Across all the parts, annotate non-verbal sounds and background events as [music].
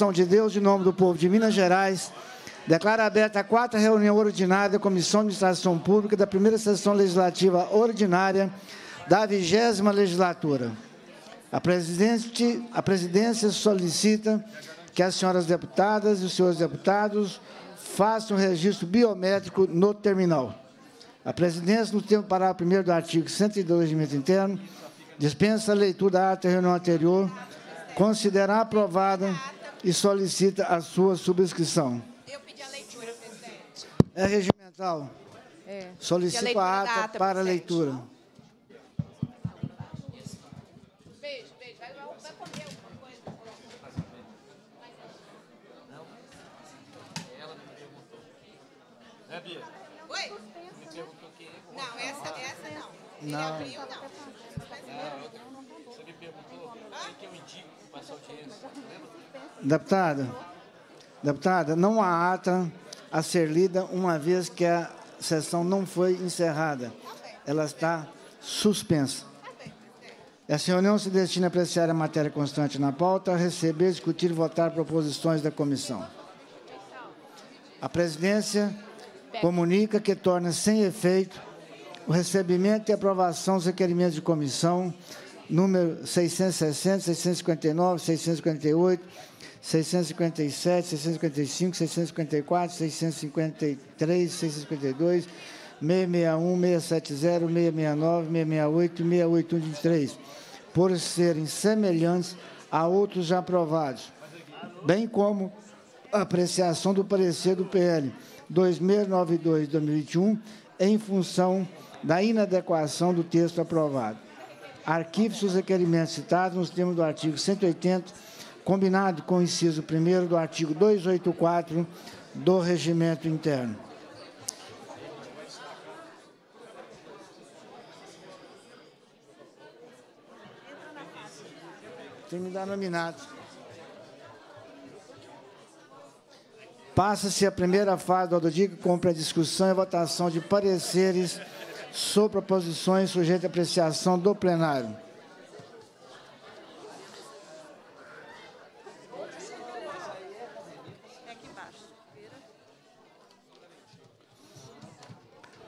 Constituição de Deus, em nome do povo de Minas Gerais, declara aberta a quarta reunião ordinária da Comissão de Administração Pública da primeira sessão legislativa ordinária da vigésima legislatura. A, presidente, a presidência solicita que as senhoras deputadas e os senhores deputados façam registro biométrico no terminal. A presidência, no tempo para o do artigo 102 do regimento interno, dispensa a leitura da ata da reunião anterior, considerar aprovada e solicita a sua subscrição. Eu pedi a leitura, presidente. É regimental. É. Solicito a, a ata data, para presidente. leitura. Beijo, beijo. Vai, comer alguma coisa. Ela me perguntou. Oi? É. Não, essa, essa não. Ele não. abriu, não. Deputada, deputada, não há ata a ser lida uma vez que a sessão não foi encerrada. Ela está suspensa. Essa reunião se destina a apreciar a matéria constante na pauta, receber, discutir e votar proposições da comissão. A presidência comunica que torna sem efeito o recebimento e aprovação dos requerimentos de comissão número 660, 659, 658, 657, 655, 654, 653, 652, 661, 670, 669, 668 e 68123, por serem semelhantes a outros já aprovados, bem como apreciação do parecer do PL 2692-2021 em função da inadequação do texto aprovado. Arquive os requerimentos citados nos termos do artigo 180 combinado com o inciso 1 do artigo 284 do Regimento Interno. Tem me dar nominado. Passa-se a primeira fase do audiência que compra a discussão e votação de pareceres sobre proposições sujeitas à apreciação do plenário.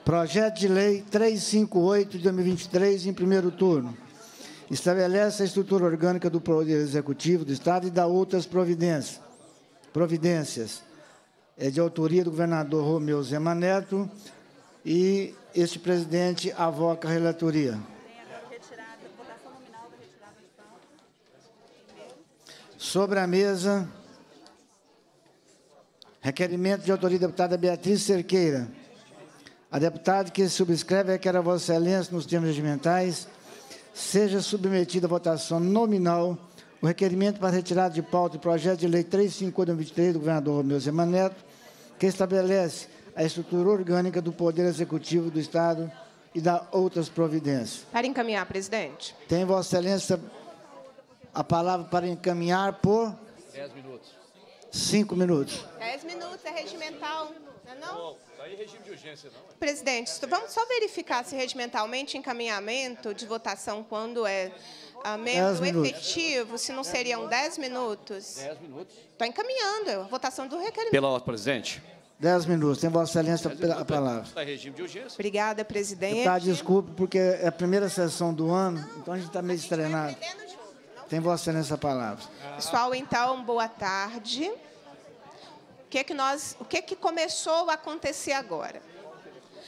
Projeto de Lei 358 de 2023, em primeiro turno. Estabelece a estrutura orgânica do Poder Executivo do Estado e dá outras providências. Providências. É de autoria do governador Romeu Zema Neto e este presidente avoca a relatoria. Sobre a mesa, requerimento de autoria da deputada Beatriz Cerqueira. A deputada que subscreve é que era Vossa Excelência, nos termos regimentais, seja submetido à votação nominal o requerimento para retirada de pauta do projeto de lei 35123 do governador Romeu Zema Neto, que estabelece a estrutura orgânica do Poder Executivo do Estado e dá outras providências. Para encaminhar, presidente. Tem, Vossa Excelência, a palavra para encaminhar por... Dez minutos. Cinco minutos. Dez minutos, é regimental. Não é não? Aí tá regime de urgência, não. Né? Presidente, vamos só verificar se regimentalmente encaminhamento de votação quando é ah, membro efetivo, se não seriam dez minutos. Dez minutos. Estou encaminhando a é votação do requerimento. Pela ordem, presidente. Dez minutos. Tem Vossa Excelência a tá palavra. Está regime de urgência. Obrigada, presidente. Deputado, desculpe, porque é a primeira sessão do ano, não, então a gente está meio estrenado. Tá tem você nessa palavra. Pessoal, então, boa tarde. O que é que, nós, o que, é que começou a acontecer agora?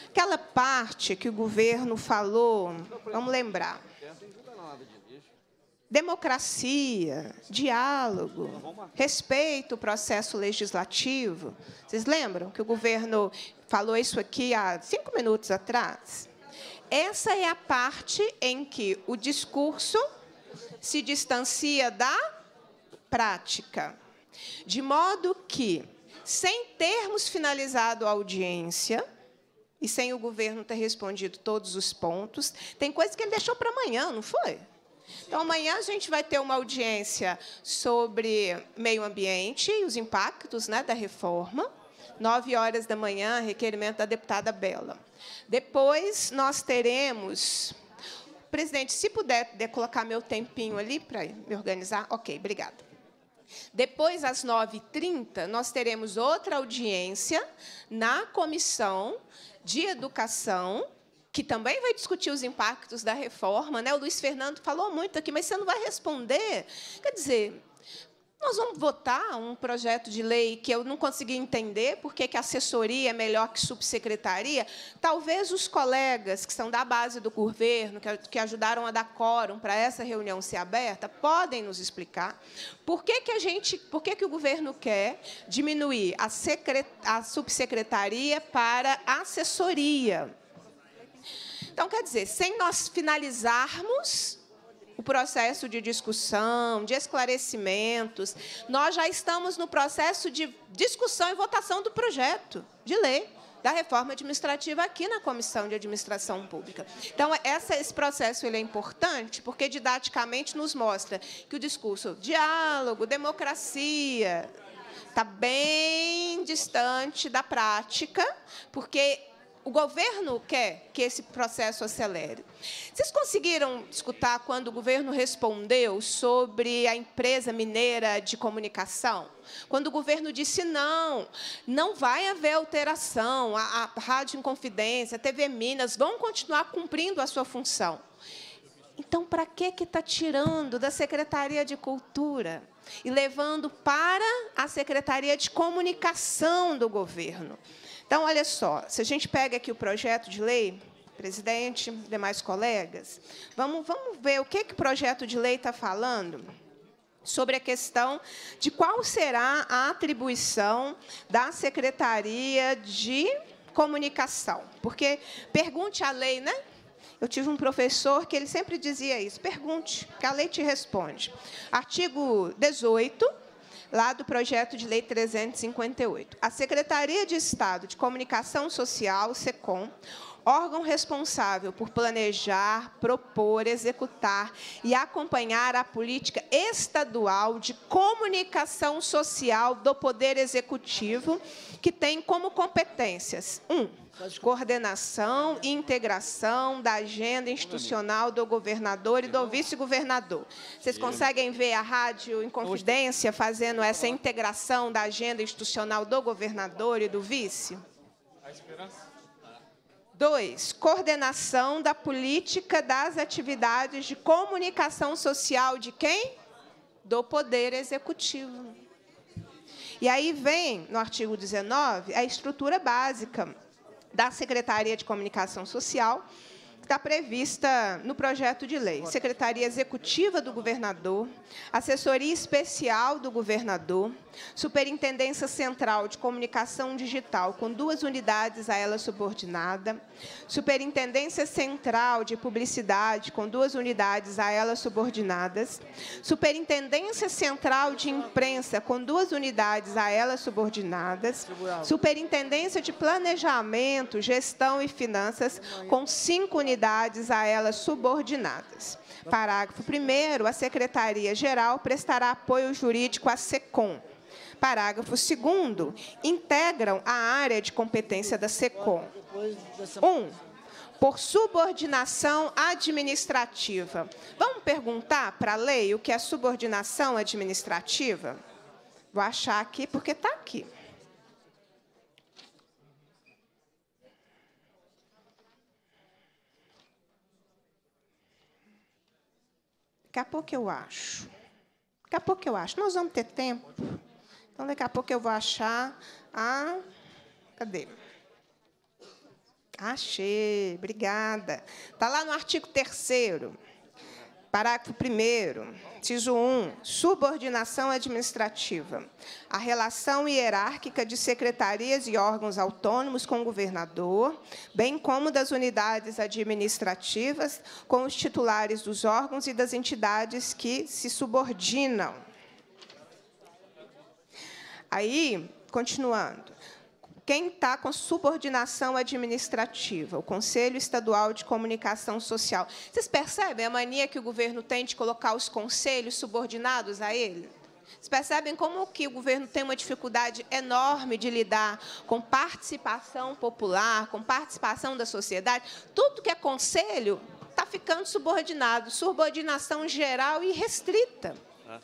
Aquela parte que o governo falou, vamos lembrar. Democracia, diálogo, respeito ao processo legislativo. Vocês lembram que o governo falou isso aqui há cinco minutos atrás? Essa é a parte em que o discurso se distancia da prática. De modo que, sem termos finalizado a audiência, e sem o governo ter respondido todos os pontos, tem coisa que ele deixou para amanhã, não foi? Então, amanhã a gente vai ter uma audiência sobre meio ambiente e os impactos né, da reforma. 9 horas da manhã, requerimento da deputada Bela. Depois, nós teremos Presidente, se puder colocar meu tempinho ali para me organizar. Ok, obrigada. Depois, às 9h30, nós teremos outra audiência na Comissão de Educação, que também vai discutir os impactos da reforma. Né? O Luiz Fernando falou muito aqui, mas você não vai responder. Quer dizer, nós vamos votar um projeto de lei que eu não consegui entender porque que assessoria é melhor que subsecretaria. Talvez os colegas que são da base do governo, que, ajudaram a dar quórum para essa reunião ser aberta, podem nos explicar por que, que a gente, por que, que o governo quer diminuir a, a subsecretaria para assessoria. Então, quer dizer, sem nós finalizarmos o processo de discussão, de esclarecimentos. Nós já estamos no processo de discussão e votação do projeto de lei da reforma administrativa aqui na Comissão de Administração Pública. Então, essa, esse processo ele é importante porque, didaticamente, nos mostra que o discurso diálogo, democracia, está bem distante da prática, porque o governo quer que esse processo acelere. Vocês conseguiram escutar quando o governo respondeu sobre a empresa mineira de comunicação? Quando o governo disse não, não vai haver alteração, a, a Rádio Inconfidência, a TV Minas vão continuar cumprindo a sua função. Então, para que está tirando da Secretaria de Cultura e levando para a Secretaria de Comunicação do governo? Então, olha só, se a gente pega aqui o projeto de lei, presidente, demais colegas, vamos, vamos ver o que, que o projeto de lei está falando sobre a questão de qual será a atribuição da Secretaria de Comunicação. Porque pergunte à lei, né? Eu tive um professor que ele sempre dizia isso: pergunte, que a lei te responde. Artigo 18 lá do projeto de lei 358. A Secretaria de Estado de Comunicação Social, SECOM, órgão responsável por planejar, propor, executar e acompanhar a política estadual de comunicação social do Poder Executivo, que tem como competências: 1. Um, coordenação e integração da agenda institucional do governador e do vice-governador. Vocês conseguem ver a Rádio em Confidência fazendo essa integração da agenda institucional do governador e do vice? A esperança. 2. Coordenação da política das atividades de comunicação social de quem? Do Poder Executivo. E aí vem, no artigo 19, a estrutura básica da Secretaria de Comunicação Social, está prevista no projeto de lei. Secretaria Executiva do Governador, Assessoria Especial do Governador, Superintendência Central de Comunicação Digital, com duas unidades a ela subordinada, Superintendência Central de Publicidade, com duas unidades a ela subordinadas, Superintendência Central de Imprensa, com duas unidades a ela subordinadas, Superintendência de Planejamento, Gestão e Finanças, com cinco unidades unidades a elas subordinadas. Parágrafo 1. A Secretaria-Geral prestará apoio jurídico à SECOM. Parágrafo 2. Integram a área de competência da SECOM. 1. Um, por subordinação administrativa. Vamos perguntar para a lei o que é subordinação administrativa? Vou achar aqui, porque está aqui. Daqui a pouco eu acho. Daqui a pouco eu acho. Nós vamos ter tempo. Então, daqui a pouco eu vou achar a. Cadê? Achei, obrigada. Está lá no artigo 3 Parágrafo 1 Tiso 1. Subordinação administrativa. A relação hierárquica de secretarias e órgãos autônomos com o governador, bem como das unidades administrativas com os titulares dos órgãos e das entidades que se subordinam. Aí, continuando quem está com subordinação administrativa, o Conselho Estadual de Comunicação Social. Vocês percebem a mania que o governo tem de colocar os conselhos subordinados a ele? Vocês percebem como que o governo tem uma dificuldade enorme de lidar com participação popular, com participação da sociedade? Tudo que é conselho está ficando subordinado, subordinação geral e restrita. Ah.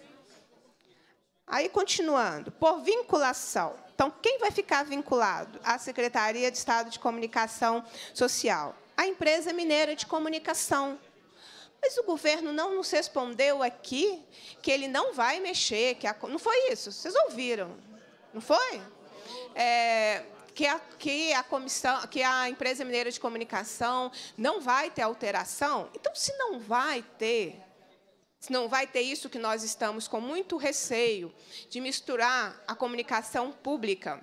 Aí, continuando, por vinculação então, quem vai ficar vinculado? à Secretaria de Estado de Comunicação Social, a empresa mineira de comunicação. Mas o governo não nos respondeu aqui que ele não vai mexer, que a... não foi isso? Vocês ouviram? Não foi? É, que a, que a comissão, que a empresa mineira de comunicação não vai ter alteração. Então, se não vai ter, não vai ter isso que nós estamos com muito receio de misturar a comunicação pública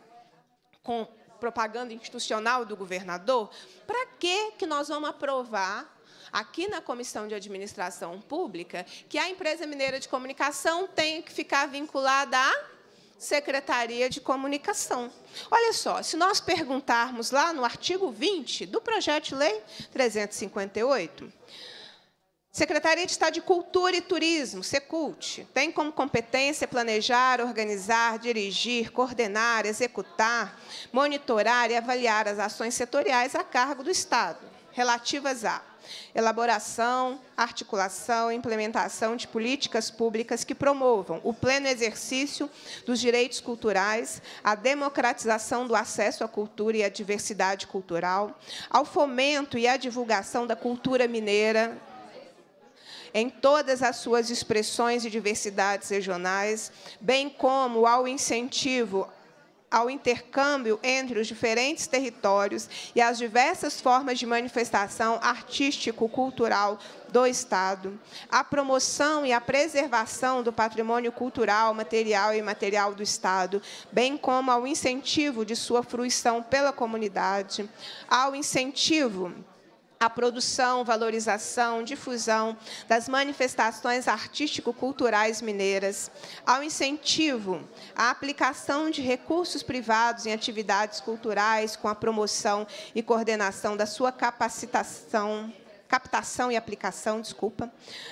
com propaganda institucional do governador. Para que que nós vamos aprovar aqui na Comissão de Administração Pública que a empresa mineira de comunicação tem que ficar vinculada à Secretaria de Comunicação. Olha só, se nós perguntarmos lá no artigo 20 do projeto de lei 358, Secretaria de Estado de Cultura e Turismo, Secult, tem como competência planejar, organizar, dirigir, coordenar, executar, monitorar e avaliar as ações setoriais a cargo do Estado, relativas a elaboração, articulação e implementação de políticas públicas que promovam o pleno exercício dos direitos culturais, a democratização do acesso à cultura e à diversidade cultural, ao fomento e à divulgação da cultura mineira em todas as suas expressões e diversidades regionais, bem como ao incentivo ao intercâmbio entre os diferentes territórios e as diversas formas de manifestação artístico-cultural do Estado, a promoção e a preservação do patrimônio cultural, material e imaterial do Estado, bem como ao incentivo de sua fruição pela comunidade, ao incentivo a produção, valorização, difusão das manifestações artístico-culturais mineiras, ao incentivo à aplicação de recursos privados em atividades culturais com a promoção e coordenação da sua capacitação captação e aplicação, desculpa,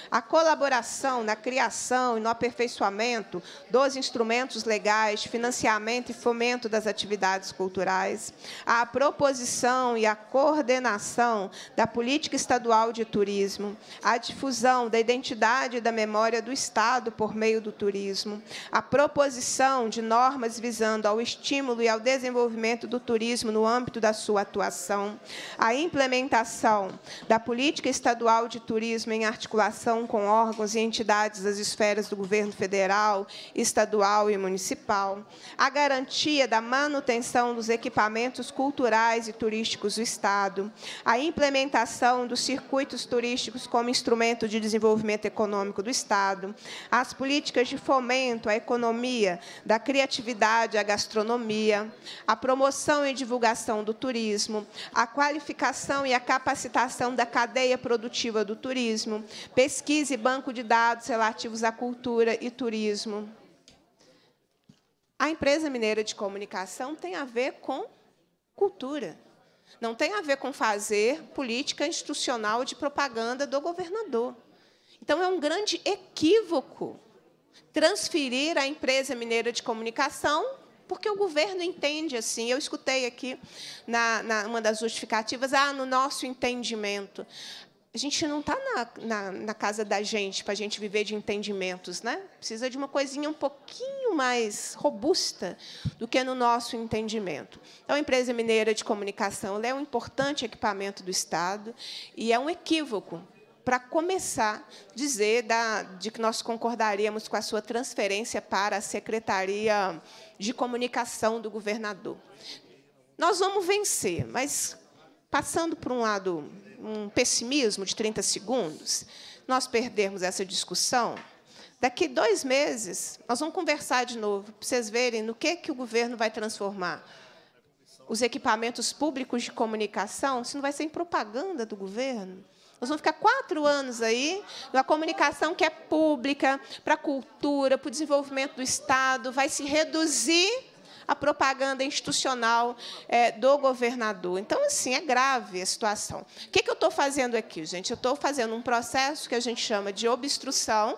a colaboração na criação e no aperfeiçoamento dos instrumentos legais, financiamento e fomento das atividades culturais, a proposição e a coordenação da política estadual de turismo, a difusão da identidade e da memória do Estado por meio do turismo, a proposição de normas visando ao estímulo e ao desenvolvimento do turismo no âmbito da sua atuação, a implementação da política Política Estadual de Turismo em articulação com órgãos e entidades das esferas do governo federal, estadual e municipal, a garantia da manutenção dos equipamentos culturais e turísticos do Estado, a implementação dos circuitos turísticos como instrumento de desenvolvimento econômico do Estado, as políticas de fomento à economia, da criatividade à gastronomia, a promoção e divulgação do turismo, a qualificação e a capacitação da cadeia cadeia produtiva do turismo, pesquisa e banco de dados relativos à cultura e turismo. A empresa mineira de comunicação tem a ver com cultura. Não tem a ver com fazer política institucional de propaganda do governador. Então, é um grande equívoco transferir a empresa mineira de comunicação porque o governo entende assim. Eu escutei aqui, na, na uma das justificativas, ah, no nosso entendimento. A gente não está na, na, na, casa da gente para a gente viver de entendimentos, né? Precisa de uma coisinha um pouquinho mais robusta do que no nosso entendimento. Então, a empresa mineira de comunicação é um importante equipamento do Estado e é um equívoco para começar dizer da, de que nós concordaríamos com a sua transferência para a secretaria de comunicação do governador. Nós vamos vencer, mas passando por um lado um pessimismo de 30 segundos, nós perdermos essa discussão, daqui dois meses nós vamos conversar de novo, para vocês verem no que, que o governo vai transformar os equipamentos públicos de comunicação, se não vai ser em propaganda do governo. Nós vamos ficar quatro anos aí na comunicação que é pública, para a cultura, para o desenvolvimento do Estado, vai se reduzir a propaganda institucional é, do governador. Então, assim, é grave a situação. O que, é que eu estou fazendo aqui, gente? Eu estou fazendo um processo que a gente chama de obstrução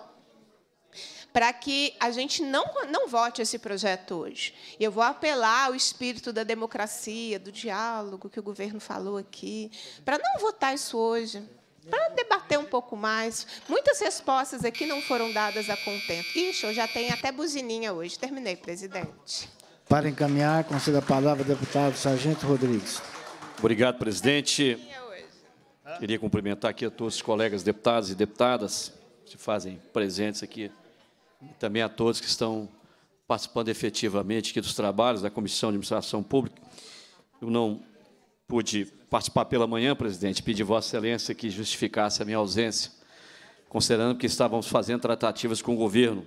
para que a gente não, não vote esse projeto hoje. E eu vou apelar ao espírito da democracia, do diálogo que o governo falou aqui, para não votar isso hoje para debater um pouco mais. Muitas respostas aqui não foram dadas a contento. Ixi, eu já tenho até buzininha hoje. Terminei, presidente. Para encaminhar, conceda a palavra ao deputado Sargento Rodrigues. Obrigado, presidente. Queria cumprimentar aqui a todos os colegas deputados e deputadas que se fazem presentes aqui, e também a todos que estão participando efetivamente aqui dos trabalhos da Comissão de Administração Pública. Eu não pude participar pela manhã, presidente, pedi Vossa Excelência que justificasse a minha ausência, considerando que estávamos fazendo tratativas com o governo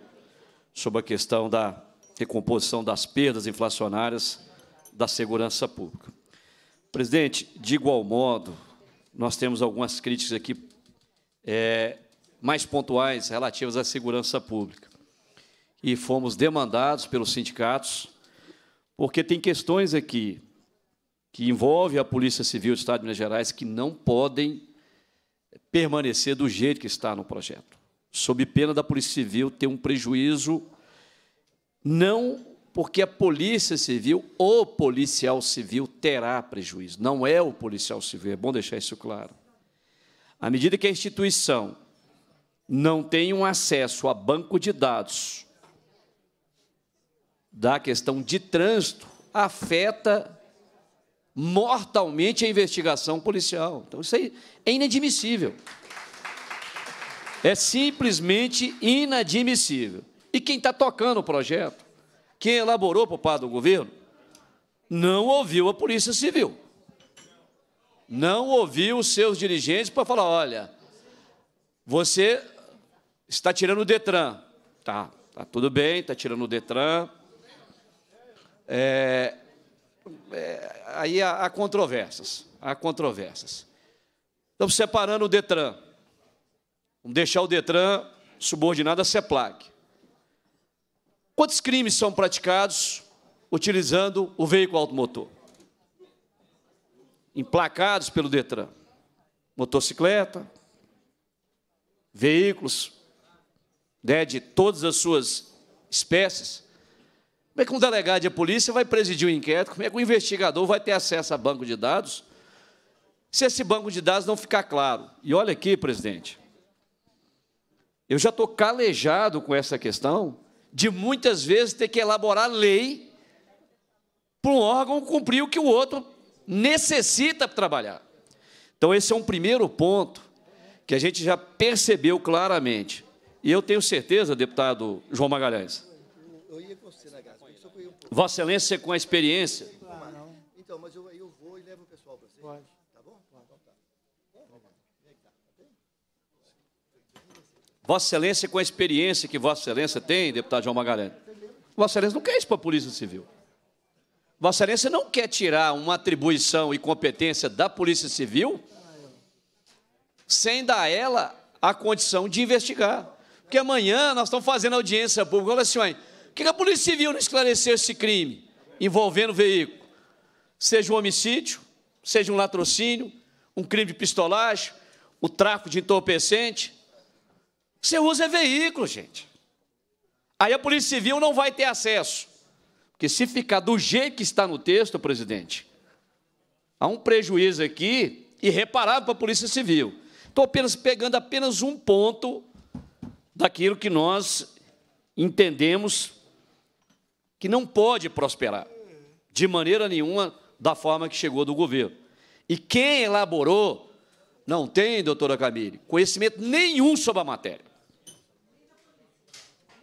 sobre a questão da recomposição das perdas inflacionárias da segurança pública. Presidente, de igual modo, nós temos algumas críticas aqui é, mais pontuais relativas à segurança pública. E fomos demandados pelos sindicatos, porque tem questões aqui que envolve a Polícia Civil do Estado de Minas Gerais, que não podem permanecer do jeito que está no projeto, sob pena da Polícia Civil ter um prejuízo, não porque a Polícia Civil, o policial civil terá prejuízo, não é o policial civil, é bom deixar isso claro. À medida que a instituição não tem um acesso a banco de dados da questão de trânsito, afeta mortalmente a investigação policial. Então, isso aí é inadmissível. É simplesmente inadmissível. E quem está tocando o projeto, quem elaborou para o par do governo, não ouviu a Polícia Civil. Não ouviu os seus dirigentes para falar: olha, você está tirando o Detran. Tá, tá tudo bem, está tirando o Detran. É, é, aí há, há controvérsias, há controvérsias. Estamos separando o Detran. Vamos deixar o Detran subordinado a CEPLAG. Quantos crimes são praticados utilizando o veículo automotor? Emplacados pelo Detran. Motocicleta, veículos, né, de todas as suas espécies, como é que um delegado de polícia vai presidir um inquérito? Como é que um investigador vai ter acesso a banco de dados? Se esse banco de dados não ficar claro. E olha aqui, presidente, eu já estou calejado com essa questão de muitas vezes ter que elaborar lei para um órgão cumprir o que o outro necessita trabalhar. Então, esse é um primeiro ponto que a gente já percebeu claramente. E eu tenho certeza, deputado João Magalhães. Eu ia você na né, Vossa Excelência com a experiência. então, mas eu, eu vou e levo o pessoal para você. Pode. Tá bom? Então tá. Vossa Excelência com a experiência que Vossa Excelência tem, deputado João Magalhães. Vossa Excelência não quer isso para a Polícia Civil. Vossa Excelência não quer tirar uma atribuição e competência da Polícia Civil sem dar a ela a condição de investigar. Porque amanhã nós estamos fazendo audiência pública. Olha, senhor, assim, por que a Polícia Civil não esclareceu esse crime envolvendo o veículo? Seja um homicídio, seja um latrocínio, um crime de pistolagem, o tráfico de entorpecente. Você usa é veículo, gente. Aí a Polícia Civil não vai ter acesso. Porque se ficar do jeito que está no texto, presidente, há um prejuízo aqui irreparável para a Polícia Civil. Estou apenas pegando apenas um ponto daquilo que nós entendemos que não pode prosperar de maneira nenhuma da forma que chegou do governo. E quem elaborou não tem, doutora Camille, conhecimento nenhum sobre a matéria.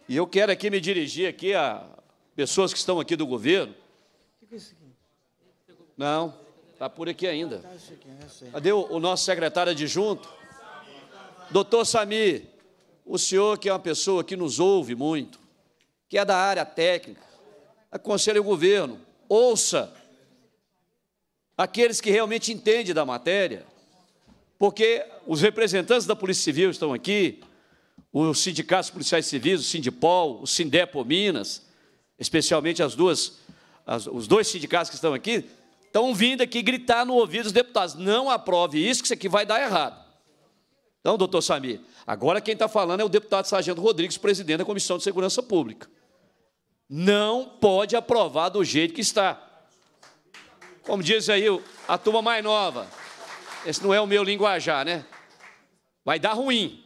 E eu quero aqui me dirigir aqui a pessoas que estão aqui do governo. Não, está por aqui ainda. Cadê o, o nosso secretário adjunto? Doutor Samir, o senhor que é uma pessoa que nos ouve muito, que é da área técnica, aconselho o governo, ouça aqueles que realmente entendem da matéria, porque os representantes da Polícia Civil estão aqui, os sindicatos policiais civis, o Sindipol, o Sindepo Minas, especialmente as duas, as, os dois sindicatos que estão aqui, estão vindo aqui gritar no ouvido dos deputados, não aprove isso, que isso aqui vai dar errado. Então, doutor Samir, agora quem está falando é o deputado Sargento Rodrigues, presidente da Comissão de Segurança Pública não pode aprovar do jeito que está. Como diz aí a turma mais nova, esse não é o meu linguajar, né? Vai dar ruim.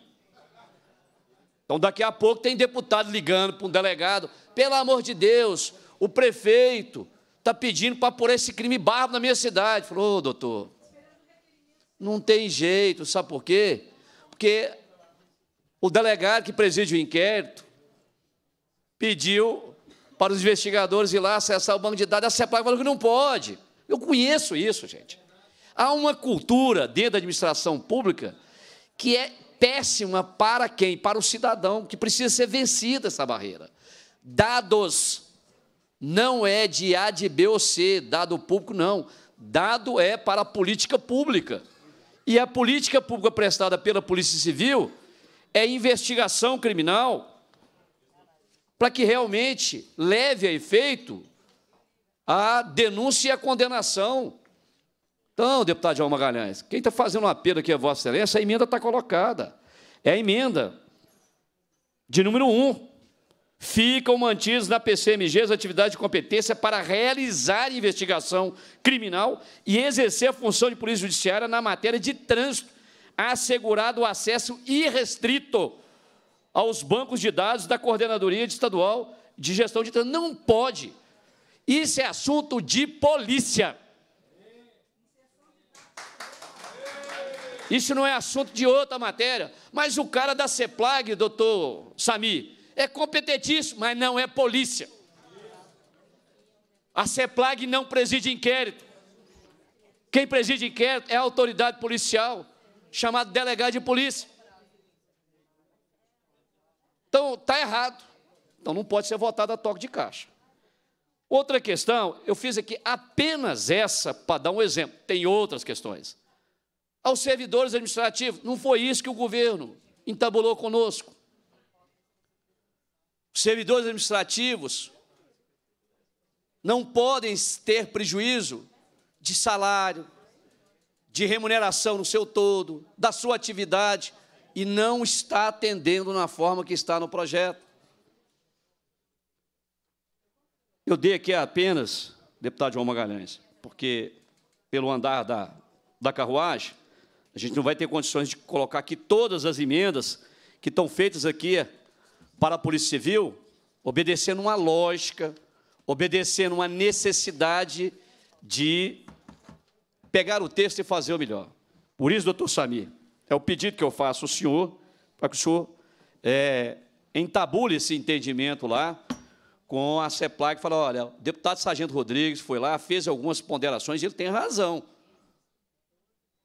Então, daqui a pouco tem deputado ligando para um delegado: pelo amor de Deus, o prefeito está pedindo para pôr esse crime barro na minha cidade. Falou, oh, doutor, não tem jeito, sabe por quê? Porque o delegado que preside o inquérito pediu para os investigadores ir lá acessar o banco de dados, a placa falou que não pode. Eu conheço isso, gente. Há uma cultura dentro da administração pública que é péssima para quem? Para o cidadão, que precisa ser vencida essa barreira. Dados não é de A, de B ou C, dado público, não. Dado é para a política pública. E a política pública prestada pela Polícia Civil é investigação criminal, para que realmente leve a efeito a denúncia e a condenação. Então, deputado João Magalhães, quem está fazendo um apelo aqui a Vossa Excelência, a emenda está colocada. É a emenda de número 1. Um. Ficam mantidos na PCMG as atividades de competência para realizar investigação criminal e exercer a função de polícia judiciária na matéria de trânsito, assegurado o acesso irrestrito aos bancos de dados da Coordenadoria Estadual de Gestão de Trânsito. Não pode. Isso é assunto de polícia. Isso não é assunto de outra matéria. Mas o cara da CEPLAG, doutor Sami, é competentíssimo, mas não é polícia. A CEPLAG não preside inquérito. Quem preside inquérito é a autoridade policial, chamado delegado de polícia. Então, está errado. Então, não pode ser votada a toque de caixa. Outra questão, eu fiz aqui apenas essa para dar um exemplo, tem outras questões. Aos servidores administrativos, não foi isso que o governo entabulou conosco. servidores administrativos não podem ter prejuízo de salário, de remuneração no seu todo, da sua atividade e não está atendendo na forma que está no projeto. Eu dei aqui apenas, deputado João Magalhães, porque pelo andar da, da carruagem, a gente não vai ter condições de colocar aqui todas as emendas que estão feitas aqui para a Polícia Civil, obedecendo uma lógica, obedecendo uma necessidade de pegar o texto e fazer o melhor. Por isso, doutor Samir, é o pedido que eu faço ao senhor, para que o senhor é, entabule esse entendimento lá com a e fala, olha, o deputado Sargento Rodrigues foi lá, fez algumas ponderações, e ele tem razão.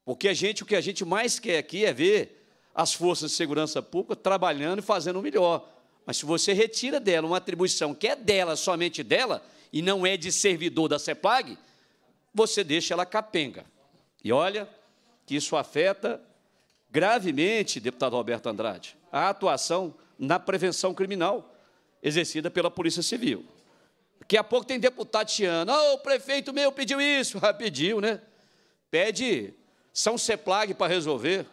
Porque a gente, o que a gente mais quer aqui é ver as forças de segurança pública trabalhando e fazendo o melhor. Mas se você retira dela uma atribuição que é dela, somente dela, e não é de servidor da CEPLAG, você deixa ela capenga. E olha que isso afeta gravemente, deputado Roberto Andrade, a atuação na prevenção criminal exercida pela Polícia Civil. Daqui a pouco tem deputado chiando, oh, o prefeito meu pediu isso, ah, [laughs] pediu, né? Pede São Ceplag para resolver.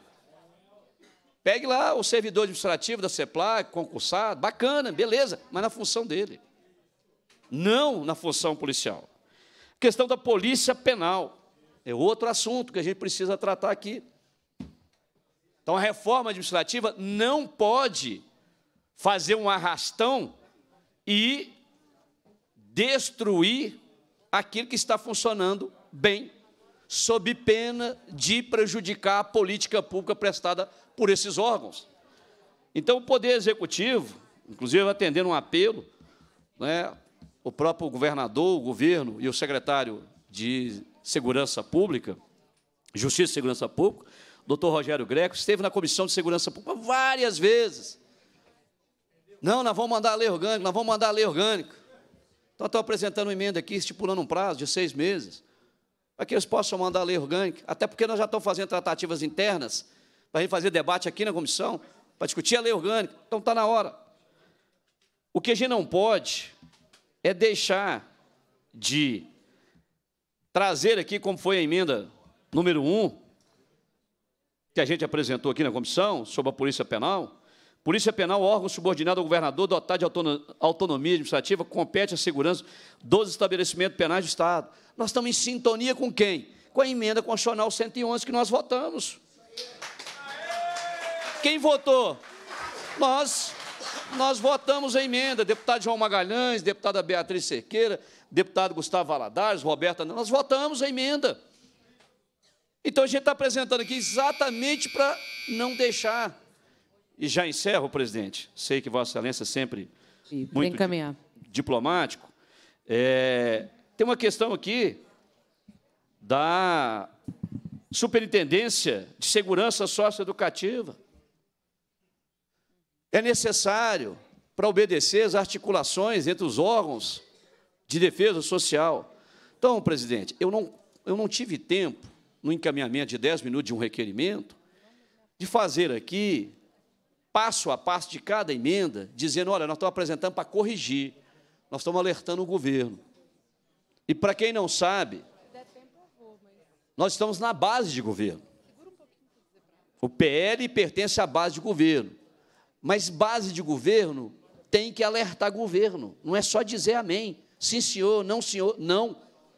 Pegue lá o servidor administrativo da Ceplag, concursado, bacana, beleza, mas na função dele. Não na função policial. questão da polícia penal é outro assunto que a gente precisa tratar aqui. Então a reforma administrativa não pode fazer um arrastão e destruir aquilo que está funcionando bem, sob pena de prejudicar a política pública prestada por esses órgãos. Então, o Poder Executivo, inclusive atendendo um apelo, né, o próprio governador, o governo e o secretário de Segurança Pública, Justiça e Segurança Pública, doutor Rogério Greco, esteve na Comissão de Segurança Pública várias vezes. Não, nós vamos mandar a lei orgânica, nós vamos mandar a lei orgânica. Então, estou apresentando uma emenda aqui, estipulando um prazo de seis meses, para que eles possam mandar a lei orgânica, até porque nós já estamos fazendo tratativas internas, para a gente fazer debate aqui na comissão, para discutir a lei orgânica. Então, está na hora. O que a gente não pode é deixar de trazer aqui, como foi a emenda número um, que a gente apresentou aqui na comissão sobre a Polícia Penal, Polícia Penal, órgão subordinado ao governador, dotado de autonomia administrativa, compete à segurança dos estabelecimentos penais do Estado. Nós estamos em sintonia com quem? Com a emenda constitucional 111 que nós votamos. Quem votou? Nós. Nós votamos a emenda. Deputado João Magalhães, deputada Beatriz Cerqueira, deputado Gustavo Valadares, Roberta, nós votamos a emenda. Então a gente está apresentando aqui exatamente para não deixar. E já encerro, presidente. Sei que Vossa Excelência é sempre muito diplomático. É, tem uma questão aqui da Superintendência de Segurança Socioeducativa. É necessário para obedecer as articulações entre os órgãos de defesa social. Então, presidente, eu não, eu não tive tempo no encaminhamento de 10 minutos de um requerimento, de fazer aqui, passo a passo de cada emenda, dizendo: olha, nós estamos apresentando para corrigir, nós estamos alertando o governo. E para quem não sabe, nós estamos na base de governo. O PL pertence à base de governo. Mas base de governo tem que alertar governo, não é só dizer amém. Sim, senhor, não, senhor, não.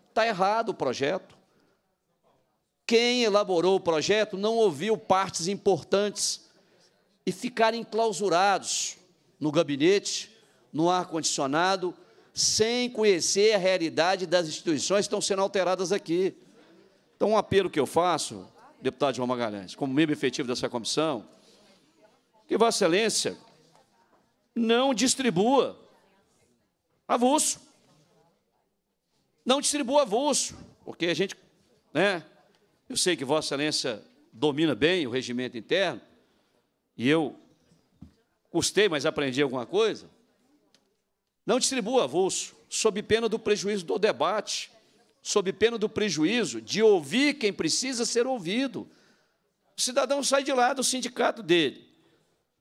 Está errado o projeto. Quem elaborou o projeto não ouviu partes importantes e ficaram enclausurados no gabinete, no ar-condicionado, sem conhecer a realidade das instituições que estão sendo alteradas aqui. Então, um apelo que eu faço, deputado João Magalhães, como membro efetivo dessa comissão, que Vossa Excelência não distribua avulso. Não distribua avulso, porque a gente né, eu sei que Vossa Excelência domina bem o regimento interno, e eu custei, mas aprendi alguma coisa. Não distribua avulso, sob pena do prejuízo do debate, sob pena do prejuízo de ouvir quem precisa ser ouvido. O cidadão sai de lá do sindicato dele,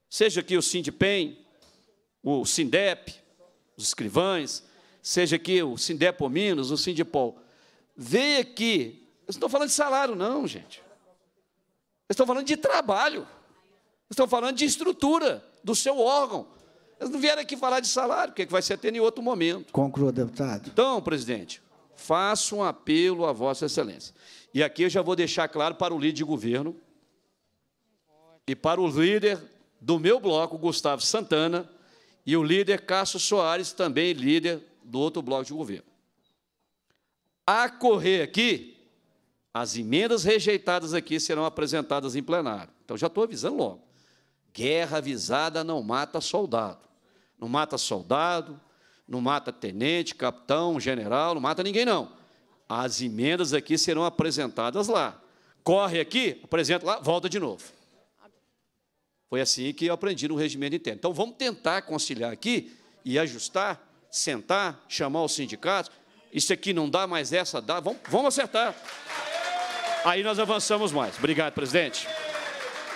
seja aqui o Sindipem, o Sindep, os escrivães, seja aqui o Sindep Minas, o Sindipol. Vê aqui eu não estou falando de salário, não, gente. Eu estou falando de trabalho. Eu estou falando de estrutura do seu órgão. Eles não vieram aqui falar de salário, porque é vai ser até em outro momento. Conclua, deputado. Então, presidente, faço um apelo a Vossa Excelência. E aqui eu já vou deixar claro para o líder de governo e para o líder do meu bloco, Gustavo Santana, e o líder Cássio Soares, também líder do outro bloco de governo. A correr aqui as emendas rejeitadas aqui serão apresentadas em plenário. Então, já estou avisando logo. Guerra avisada não mata soldado. Não mata soldado, não mata tenente, capitão, general, não mata ninguém, não. As emendas aqui serão apresentadas lá. Corre aqui, apresenta lá, volta de novo. Foi assim que eu aprendi no regimento interno. Então, vamos tentar conciliar aqui e ajustar, sentar, chamar os sindicatos. Isso aqui não dá, mas essa dá. Vamos, vamos acertar. Aí nós avançamos mais. Obrigado, presidente.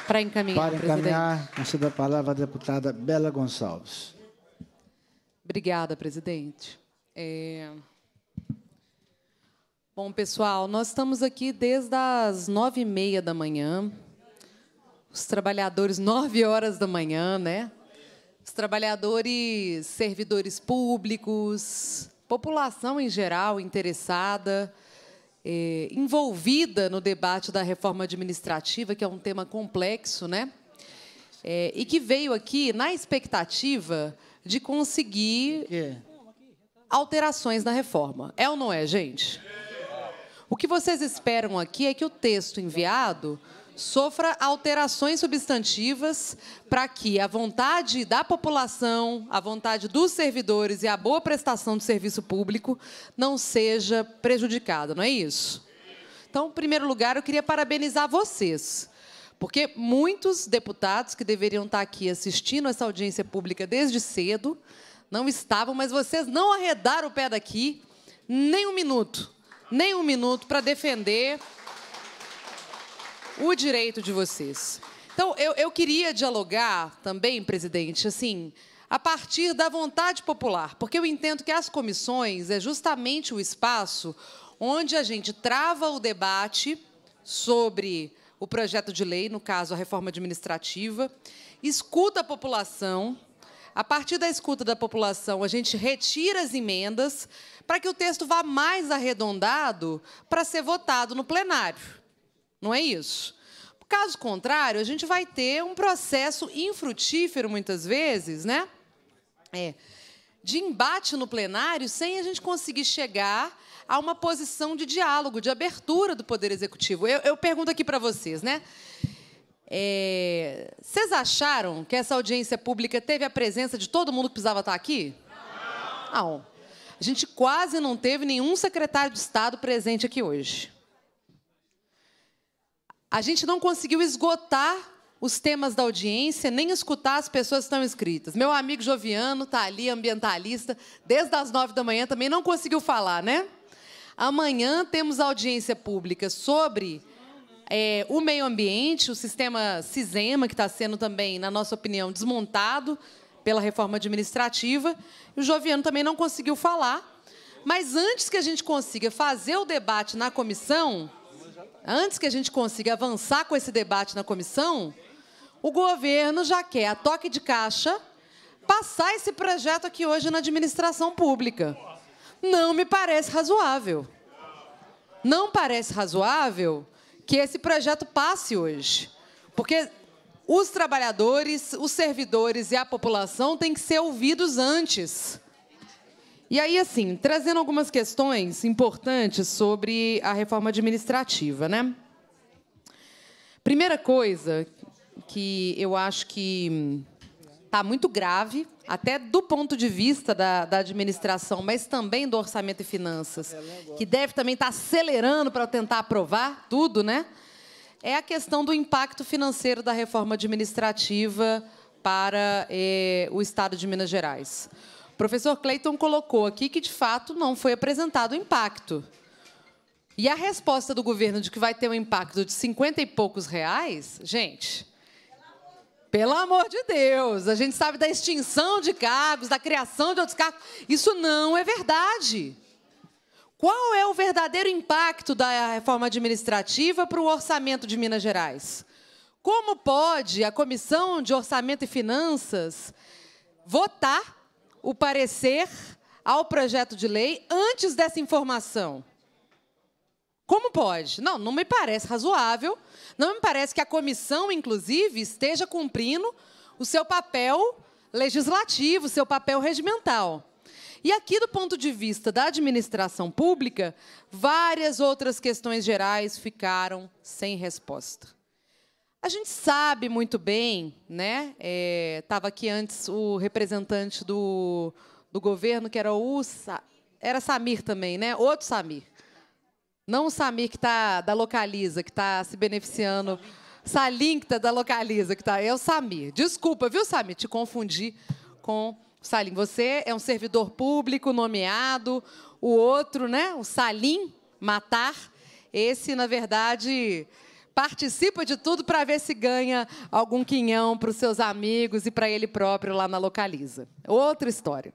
Para encaminhar, Para encaminhar, presidente. a palavra à deputada Bela Gonçalves. Obrigada, presidente. É... Bom, pessoal, nós estamos aqui desde as nove e meia da manhã. Os trabalhadores, nove horas da manhã, né? Os trabalhadores, servidores públicos, população em geral interessada é, envolvida no debate da reforma administrativa, que é um tema complexo, né? É, e que veio aqui na expectativa de conseguir alterações na reforma. É ou não é, gente? O que vocês esperam aqui é que o texto enviado sofra alterações substantivas para que a vontade da população, a vontade dos servidores e a boa prestação do serviço público não seja prejudicada, não é isso? Então, em primeiro lugar, eu queria parabenizar vocês, porque muitos deputados que deveriam estar aqui assistindo essa audiência pública desde cedo não estavam, mas vocês não arredaram o pé daqui nem um minuto, nem um minuto para defender o direito de vocês. Então, eu, eu queria dialogar também, presidente, assim, a partir da vontade popular, porque eu entendo que as comissões é justamente o espaço onde a gente trava o debate sobre o projeto de lei, no caso, a reforma administrativa, escuta a população. A partir da escuta da população, a gente retira as emendas para que o texto vá mais arredondado para ser votado no plenário. Não é isso? Caso contrário, a gente vai ter um processo infrutífero, muitas vezes, né? É, de embate no plenário sem a gente conseguir chegar a uma posição de diálogo, de abertura do Poder Executivo. Eu, eu pergunto aqui para vocês, né? É, vocês acharam que essa audiência pública teve a presença de todo mundo que precisava estar aqui? Não. Não. A gente quase não teve nenhum secretário de Estado presente aqui hoje. A gente não conseguiu esgotar os temas da audiência, nem escutar as pessoas que estão inscritas. Meu amigo Joviano está ali, ambientalista, desde as nove da manhã, também não conseguiu falar, né? Amanhã temos audiência pública sobre é, o meio ambiente, o sistema CISEMA, que está sendo também, na nossa opinião, desmontado pela reforma administrativa. O Joviano também não conseguiu falar. Mas antes que a gente consiga fazer o debate na comissão, Antes que a gente consiga avançar com esse debate na comissão, o governo já quer, a toque de caixa, passar esse projeto aqui hoje na administração pública. Não me parece razoável. Não parece razoável que esse projeto passe hoje. Porque os trabalhadores, os servidores e a população têm que ser ouvidos antes e aí, assim, trazendo algumas questões importantes sobre a reforma administrativa, né? Primeira coisa que eu acho que está muito grave, até do ponto de vista da, da, administração, mas também do orçamento e finanças, é, né, que deve também estar tá acelerando para tentar aprovar tudo, né? É a questão do impacto financeiro da reforma administrativa para eh, o Estado de Minas Gerais professor Clayton colocou aqui que, de fato, não foi apresentado impacto. E a resposta do governo de que vai ter um impacto de 50 e poucos reais, gente, pelo amor de Deus, a gente sabe da extinção de cargos, da criação de outros cargos. Isso não é verdade. Qual é o verdadeiro impacto da reforma administrativa para o orçamento de Minas Gerais? Como pode a Comissão de Orçamento e Finanças votar o parecer ao projeto de lei antes dessa informação. Como pode? Não, não me parece razoável. Não me parece que a comissão, inclusive, esteja cumprindo o seu papel legislativo, o seu papel regimental. E aqui, do ponto de vista da administração pública, várias outras questões gerais ficaram sem resposta. A gente sabe muito bem, né? Estava é, aqui antes o representante do, do governo, que era o Sa, era Samir também, né? Outro Samir. Não o Samir que está da Localiza, que está se beneficiando. Salim, que está da Localiza, que está. É o Samir. Desculpa, viu, Samir? Te confundi com o Salim. Você é um servidor público nomeado, o outro, né? O Salim Matar. Esse, na verdade participa de tudo para ver se ganha algum quinhão para os seus amigos e para ele próprio lá na Localiza. Outra história.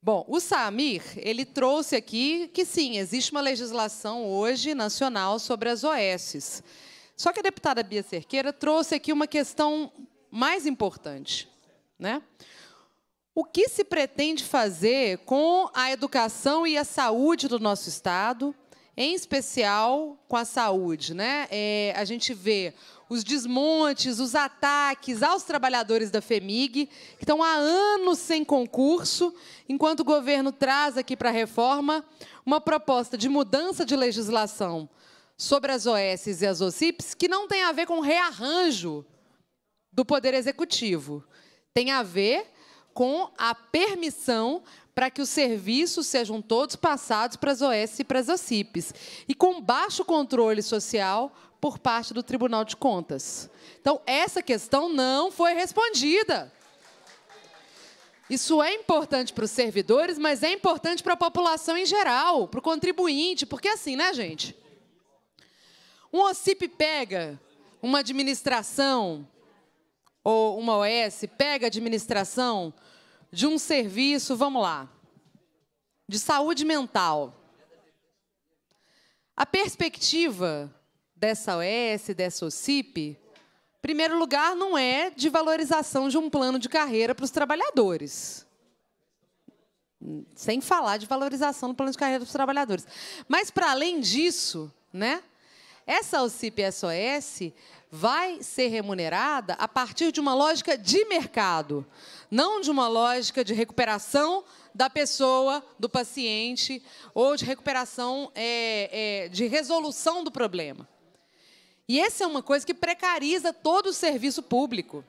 Bom, o Samir, ele trouxe aqui que sim, existe uma legislação hoje nacional sobre as OSs. Só que a deputada Bia Cerqueira trouxe aqui uma questão mais importante, né? O que se pretende fazer com a educação e a saúde do nosso estado? em especial com a saúde. Né? É, a gente vê os desmontes, os ataques aos trabalhadores da FEMIG, que estão há anos sem concurso, enquanto o governo traz aqui para a reforma uma proposta de mudança de legislação sobre as OSs e as OCIPs, que não tem a ver com rearranjo do Poder Executivo. Tem a ver com a permissão para que os serviços sejam todos passados para as OS e para as OCIPs, e com baixo controle social por parte do Tribunal de Contas. Então, essa questão não foi respondida. Isso é importante para os servidores, mas é importante para a população em geral, para o contribuinte, porque é assim, né, gente? Um OCIP pega uma administração, ou uma OS pega a administração de um serviço, vamos lá, de saúde mental. A perspectiva dessa OS, dessa OCIP, em primeiro lugar, não é de valorização de um plano de carreira para os trabalhadores. Sem falar de valorização do plano de carreira para os trabalhadores. Mas, para além disso, né, essa OCIP SOS vai ser remunerada a partir de uma lógica de mercado, não de uma lógica de recuperação da pessoa, do paciente, ou de recuperação, é, é, de resolução do problema. E essa é uma coisa que precariza todo o serviço público.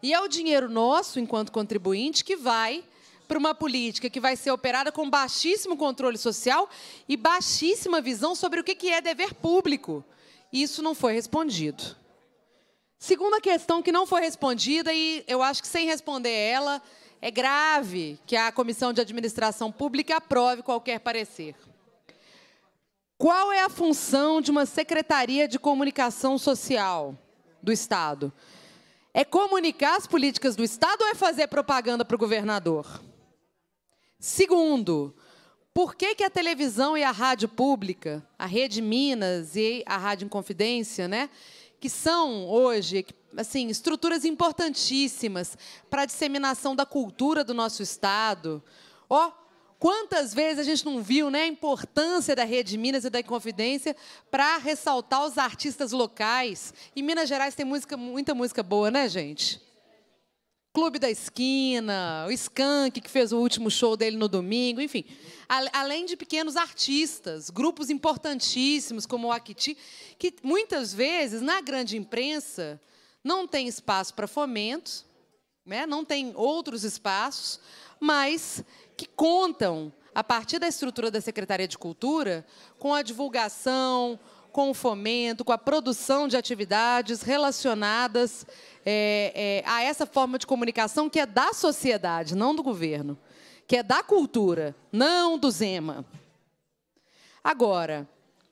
E é o dinheiro nosso, enquanto contribuinte, que vai para uma política que vai ser operada com baixíssimo controle social e baixíssima visão sobre o que é dever público. Isso não foi respondido. Segunda questão que não foi respondida, e eu acho que sem responder ela, é grave que a Comissão de Administração Pública aprove qualquer parecer. Qual é a função de uma Secretaria de Comunicação Social do Estado? É comunicar as políticas do Estado ou é fazer propaganda para o governador? Segundo, por que, que a televisão e a rádio pública, a Rede Minas e a Rádio Inconfidência, né, que são hoje assim, estruturas importantíssimas para a disseminação da cultura do nosso Estado, ó, oh, Quantas vezes a gente não viu né, a importância da Rede Minas e da Inconfidência para ressaltar os artistas locais? Em Minas Gerais tem música, muita música boa, né, gente? Clube da Esquina, o Skank, que fez o último show dele no domingo, enfim. Além de pequenos artistas, grupos importantíssimos como o Akiti, que muitas vezes, na grande imprensa, não tem espaço para fomento, né? não tem outros espaços, mas que contam, a partir da estrutura da Secretaria de Cultura, com a divulgação, com o fomento, com a produção de atividades relacionadas é, é, a essa forma de comunicação que é da sociedade, não do governo, que é da cultura, não do Zema. Agora,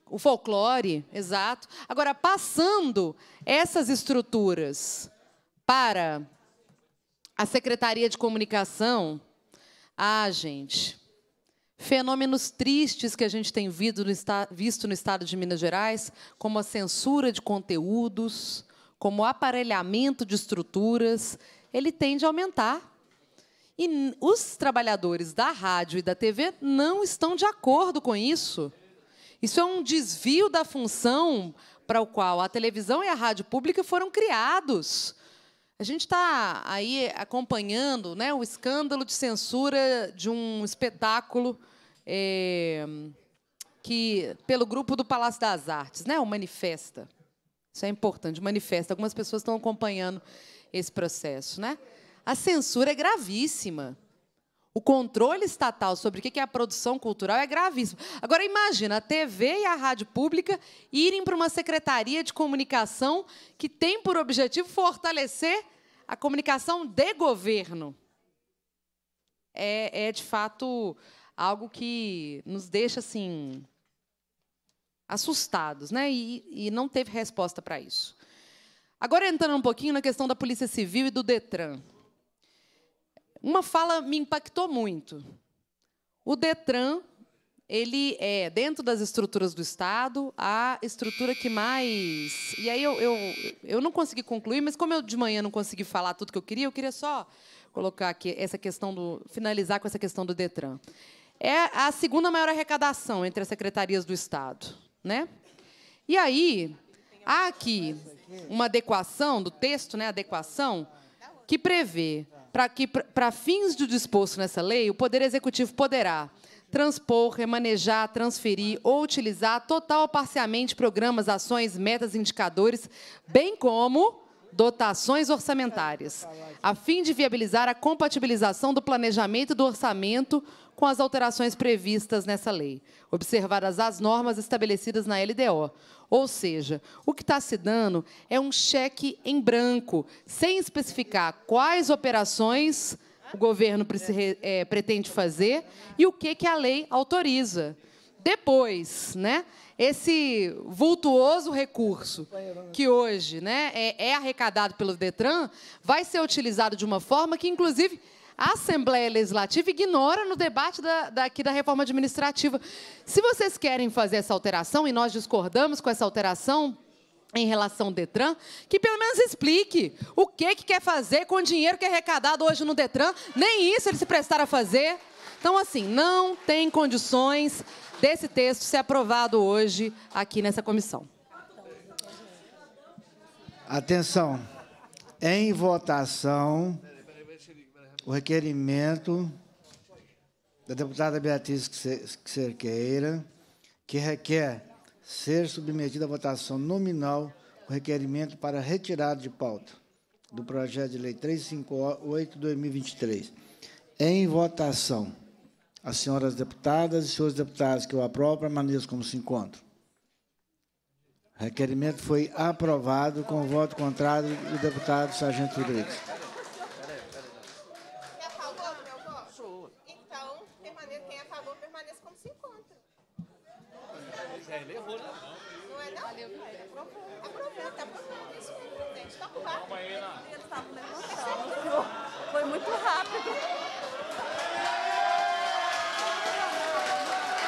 o folclore, exato. Agora, passando essas estruturas para a Secretaria de Comunicação, ah, gente, Fenômenos tristes que a gente tem visto no estado de Minas Gerais, como a censura de conteúdos, como o aparelhamento de estruturas, ele tende a aumentar. E os trabalhadores da rádio e da TV não estão de acordo com isso. Isso é um desvio da função para o qual a televisão e a rádio pública foram criados a gente está aí acompanhando né, o escândalo de censura de um espetáculo é, que pelo grupo do Palácio das Artes, né, o Manifesta. Isso é importante, Manifesta. Algumas pessoas estão acompanhando esse processo. Né? A censura é gravíssima. O controle estatal sobre o que é a produção cultural é gravíssimo. Agora, imagina a TV e a rádio pública irem para uma secretaria de comunicação que tem por objetivo fortalecer a comunicação de governo. É, é de fato, algo que nos deixa assim assustados, né? e, e não teve resposta para isso. Agora, entrando um pouquinho na questão da Polícia Civil e do Detran. Uma fala me impactou muito. O Detran, ele é, dentro das estruturas do Estado, a estrutura que mais. E aí eu, eu, eu não consegui concluir, mas como eu de manhã não consegui falar tudo que eu queria, eu queria só colocar aqui essa questão do. finalizar com essa questão do Detran. É a segunda maior arrecadação entre as secretarias do Estado. Né? E aí, há aqui uma adequação do texto, né? Adequação, que prevê para que, para fins do disposto nessa lei, o Poder Executivo poderá transpor, remanejar, transferir ou utilizar total ou parcialmente programas, ações, metas, indicadores, bem como dotações orçamentárias, a fim de viabilizar a compatibilização do planejamento do orçamento com as alterações previstas nessa lei, observadas as normas estabelecidas na LDO, ou seja, o que está se dando é um cheque em branco, sem especificar quais operações o governo é, pretende fazer e o que, que a lei autoriza. Depois, né, esse vultuoso recurso que hoje né, é, é arrecadado pelo Detran vai ser utilizado de uma forma que, inclusive, a Assembleia Legislativa ignora no debate da, daqui da reforma administrativa. Se vocês querem fazer essa alteração, e nós discordamos com essa alteração em relação ao Detran, que pelo menos explique o que, que quer fazer com o dinheiro que é arrecadado hoje no Detran. Nem isso eles se prestaram a fazer. Então, assim, não tem condições desse texto ser aprovado hoje aqui nessa comissão. Atenção. Em votação, o requerimento da deputada Beatriz Cerqueira, que requer ser submetido à votação nominal o requerimento para retirada de pauta do projeto de lei 358-2023. Em votação, as senhoras deputadas e senhores deputados que o aprovam permaneçam como se encontram. O requerimento foi aprovado com o voto contrário do deputado Sargento Rodrigues.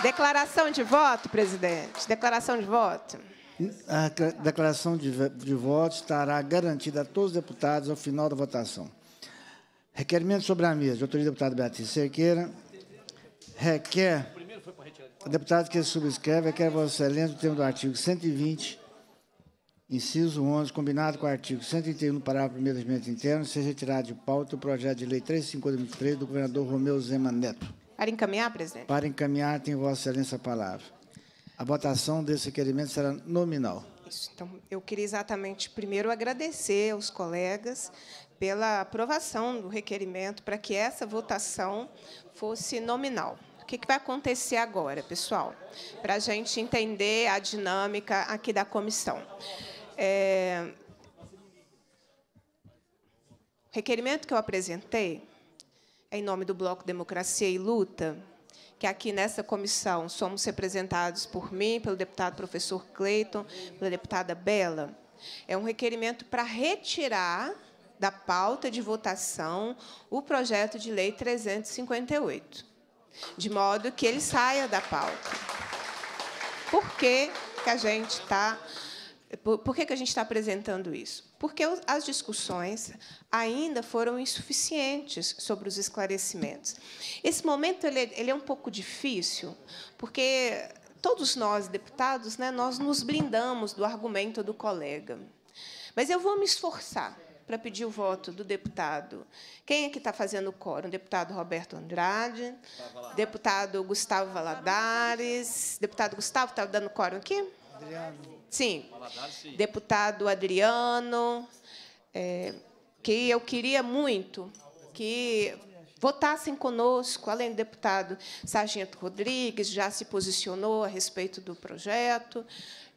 Declaração de voto, presidente. Declaração de voto. A declaração de, de voto estará garantida a todos os deputados ao final da votação. Requerimento sobre a mesa. Autoria do deputada Beatriz Cerqueira. Requer. O deputado que subscreve requer Vossa Excelência o termo do artigo 120, inciso 11, combinado com o artigo 131, parágrafo 1 do regimento interno, seja retirado de pauta o projeto de lei 35223 do governador Romeu Zema Neto. Para encaminhar, presidente. Para encaminhar, tem Vossa Excelência a palavra. A votação desse requerimento será nominal. Isso. Então, eu queria exatamente primeiro agradecer aos colegas pela aprovação do requerimento para que essa votação fosse nominal. O que, vai acontecer agora, pessoal? Para a gente entender a dinâmica aqui da comissão. É... O requerimento que eu apresentei em nome do Bloco Democracia e Luta, que aqui nessa comissão somos representados por mim, pelo deputado professor Cleiton, pela deputada Bela, é um requerimento para retirar da pauta de votação o projeto de lei 358, de modo que ele saia da pauta. Por que, que a gente está por que, que a gente está apresentando isso? porque as discussões ainda foram insuficientes sobre os esclarecimentos. Esse momento é, ele, é um pouco difícil, porque todos nós, deputados, né, nós nos blindamos do argumento do colega. Mas eu vou me esforçar para pedir o voto do deputado. Quem é que está fazendo o quórum? Deputado Roberto Andrade, deputado Gustavo Valadares, deputado Gustavo, está dando quórum aqui? Adriano. Sim. Deputado Adriano, é, que eu queria muito que votassem conosco, além do deputado Sargento Rodrigues, já se posicionou a respeito do projeto,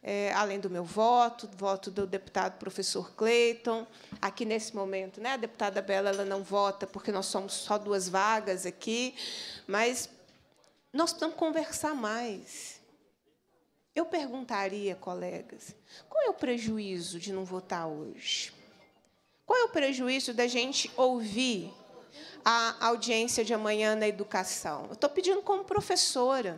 é, além do meu voto, voto do deputado professor Cleiton. Aqui, nesse momento, né, a deputada Bela ela não vota, porque nós somos só duas vagas aqui, mas nós precisamos conversar mais. Eu perguntaria, colegas, qual é o prejuízo de não votar hoje? Qual é o prejuízo da gente ouvir a audiência de amanhã na educação? Eu estou pedindo como professora.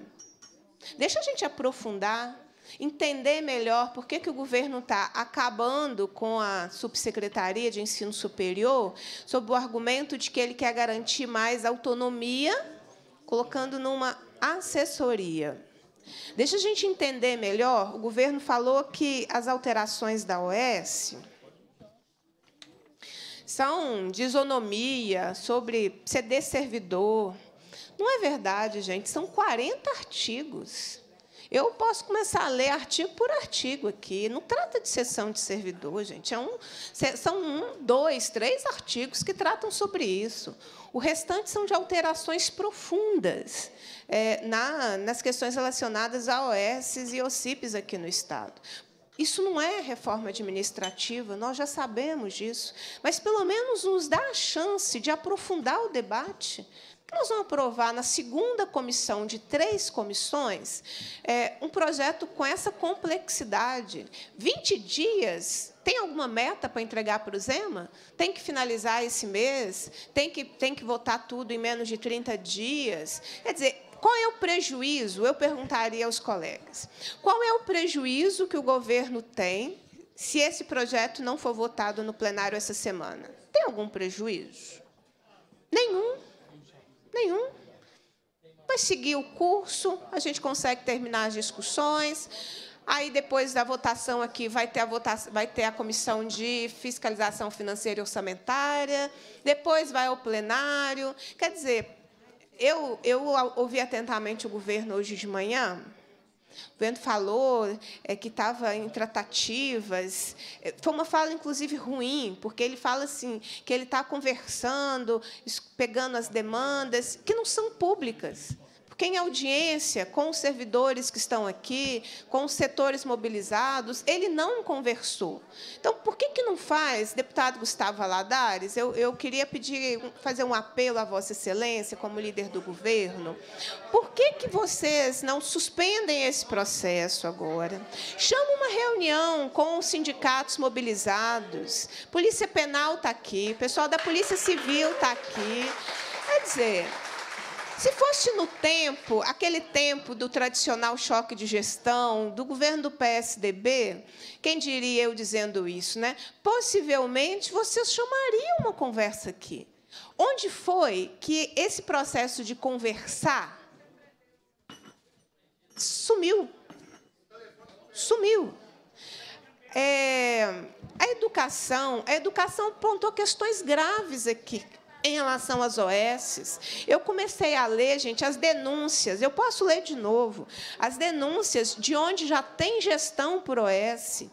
Deixa a gente aprofundar, entender melhor por que, que o governo está acabando com a subsecretaria de ensino superior, sob o argumento de que ele quer garantir mais autonomia, colocando numa assessoria. Deixa a gente entender melhor. O governo falou que as alterações da OS são isonomia sobre ceder servidor. Não é verdade, gente. São 40 artigos. Eu posso começar a ler artigo por artigo aqui. Não trata de sessão de servidor, gente. É um, são um, dois, três artigos que tratam sobre isso. O restante são de alterações profundas é, na, nas questões relacionadas a OS e OCIPs aqui no Estado. Isso não é reforma administrativa, nós já sabemos disso, mas pelo menos nos dá a chance de aprofundar o debate nós vamos aprovar na segunda comissão de três comissões é, um projeto com essa complexidade. 20 dias. Tem alguma meta para entregar para o Zema? Tem que finalizar esse mês? Tem que, tem que votar tudo em menos de 30 dias? Quer dizer, qual é o prejuízo? Eu perguntaria aos colegas. Qual é o prejuízo que o governo tem se esse projeto não for votado no plenário essa semana? Tem algum prejuízo? Nenhum. Nenhum. Vai seguir o curso, a gente consegue terminar as discussões. Aí depois da votação aqui vai ter a votação, vai ter a comissão de fiscalização financeira e orçamentária. Depois vai ao plenário. Quer dizer, eu, eu ouvi atentamente o governo hoje de manhã. O Bento falou é, que estava em tratativas. É, foi uma fala, inclusive, ruim, porque ele fala assim que ele está conversando, pegando as demandas, que não são públicas. Quem é audiência com os servidores que estão aqui, com os setores mobilizados, ele não conversou. Então, por que, que não faz, deputado Gustavo Aladares? Eu, eu queria pedir, fazer um apelo a Vossa Excelência, como líder do governo. Por que, que vocês não suspendem esse processo agora? Chama uma reunião com os sindicatos mobilizados. Polícia Penal está aqui, pessoal da Polícia Civil está aqui. Quer dizer, se fosse no tempo, aquele tempo do tradicional choque de gestão, do governo do PSDB, quem diria eu dizendo isso, né? Possivelmente vocês chamariam uma conversa aqui. Onde foi que esse processo de conversar sumiu? Sumiu. É, a educação, a educação apontou questões graves aqui em relação às OS. Eu comecei a ler, gente, as denúncias. Eu posso ler de novo. As denúncias de onde já tem gestão por OS.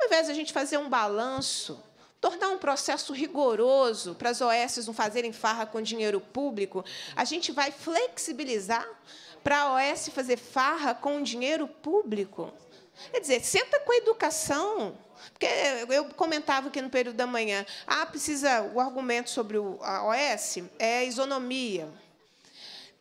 Ao invés de a gente fazer um balanço, tornar um processo rigoroso para as OS não fazerem farra com dinheiro público, a gente vai flexibilizar para a OS fazer farra com dinheiro público. Quer dizer, senta com a educação, porque eu comentava aqui no período da manhã, ah, precisa o argumento sobre a OS é isonomia.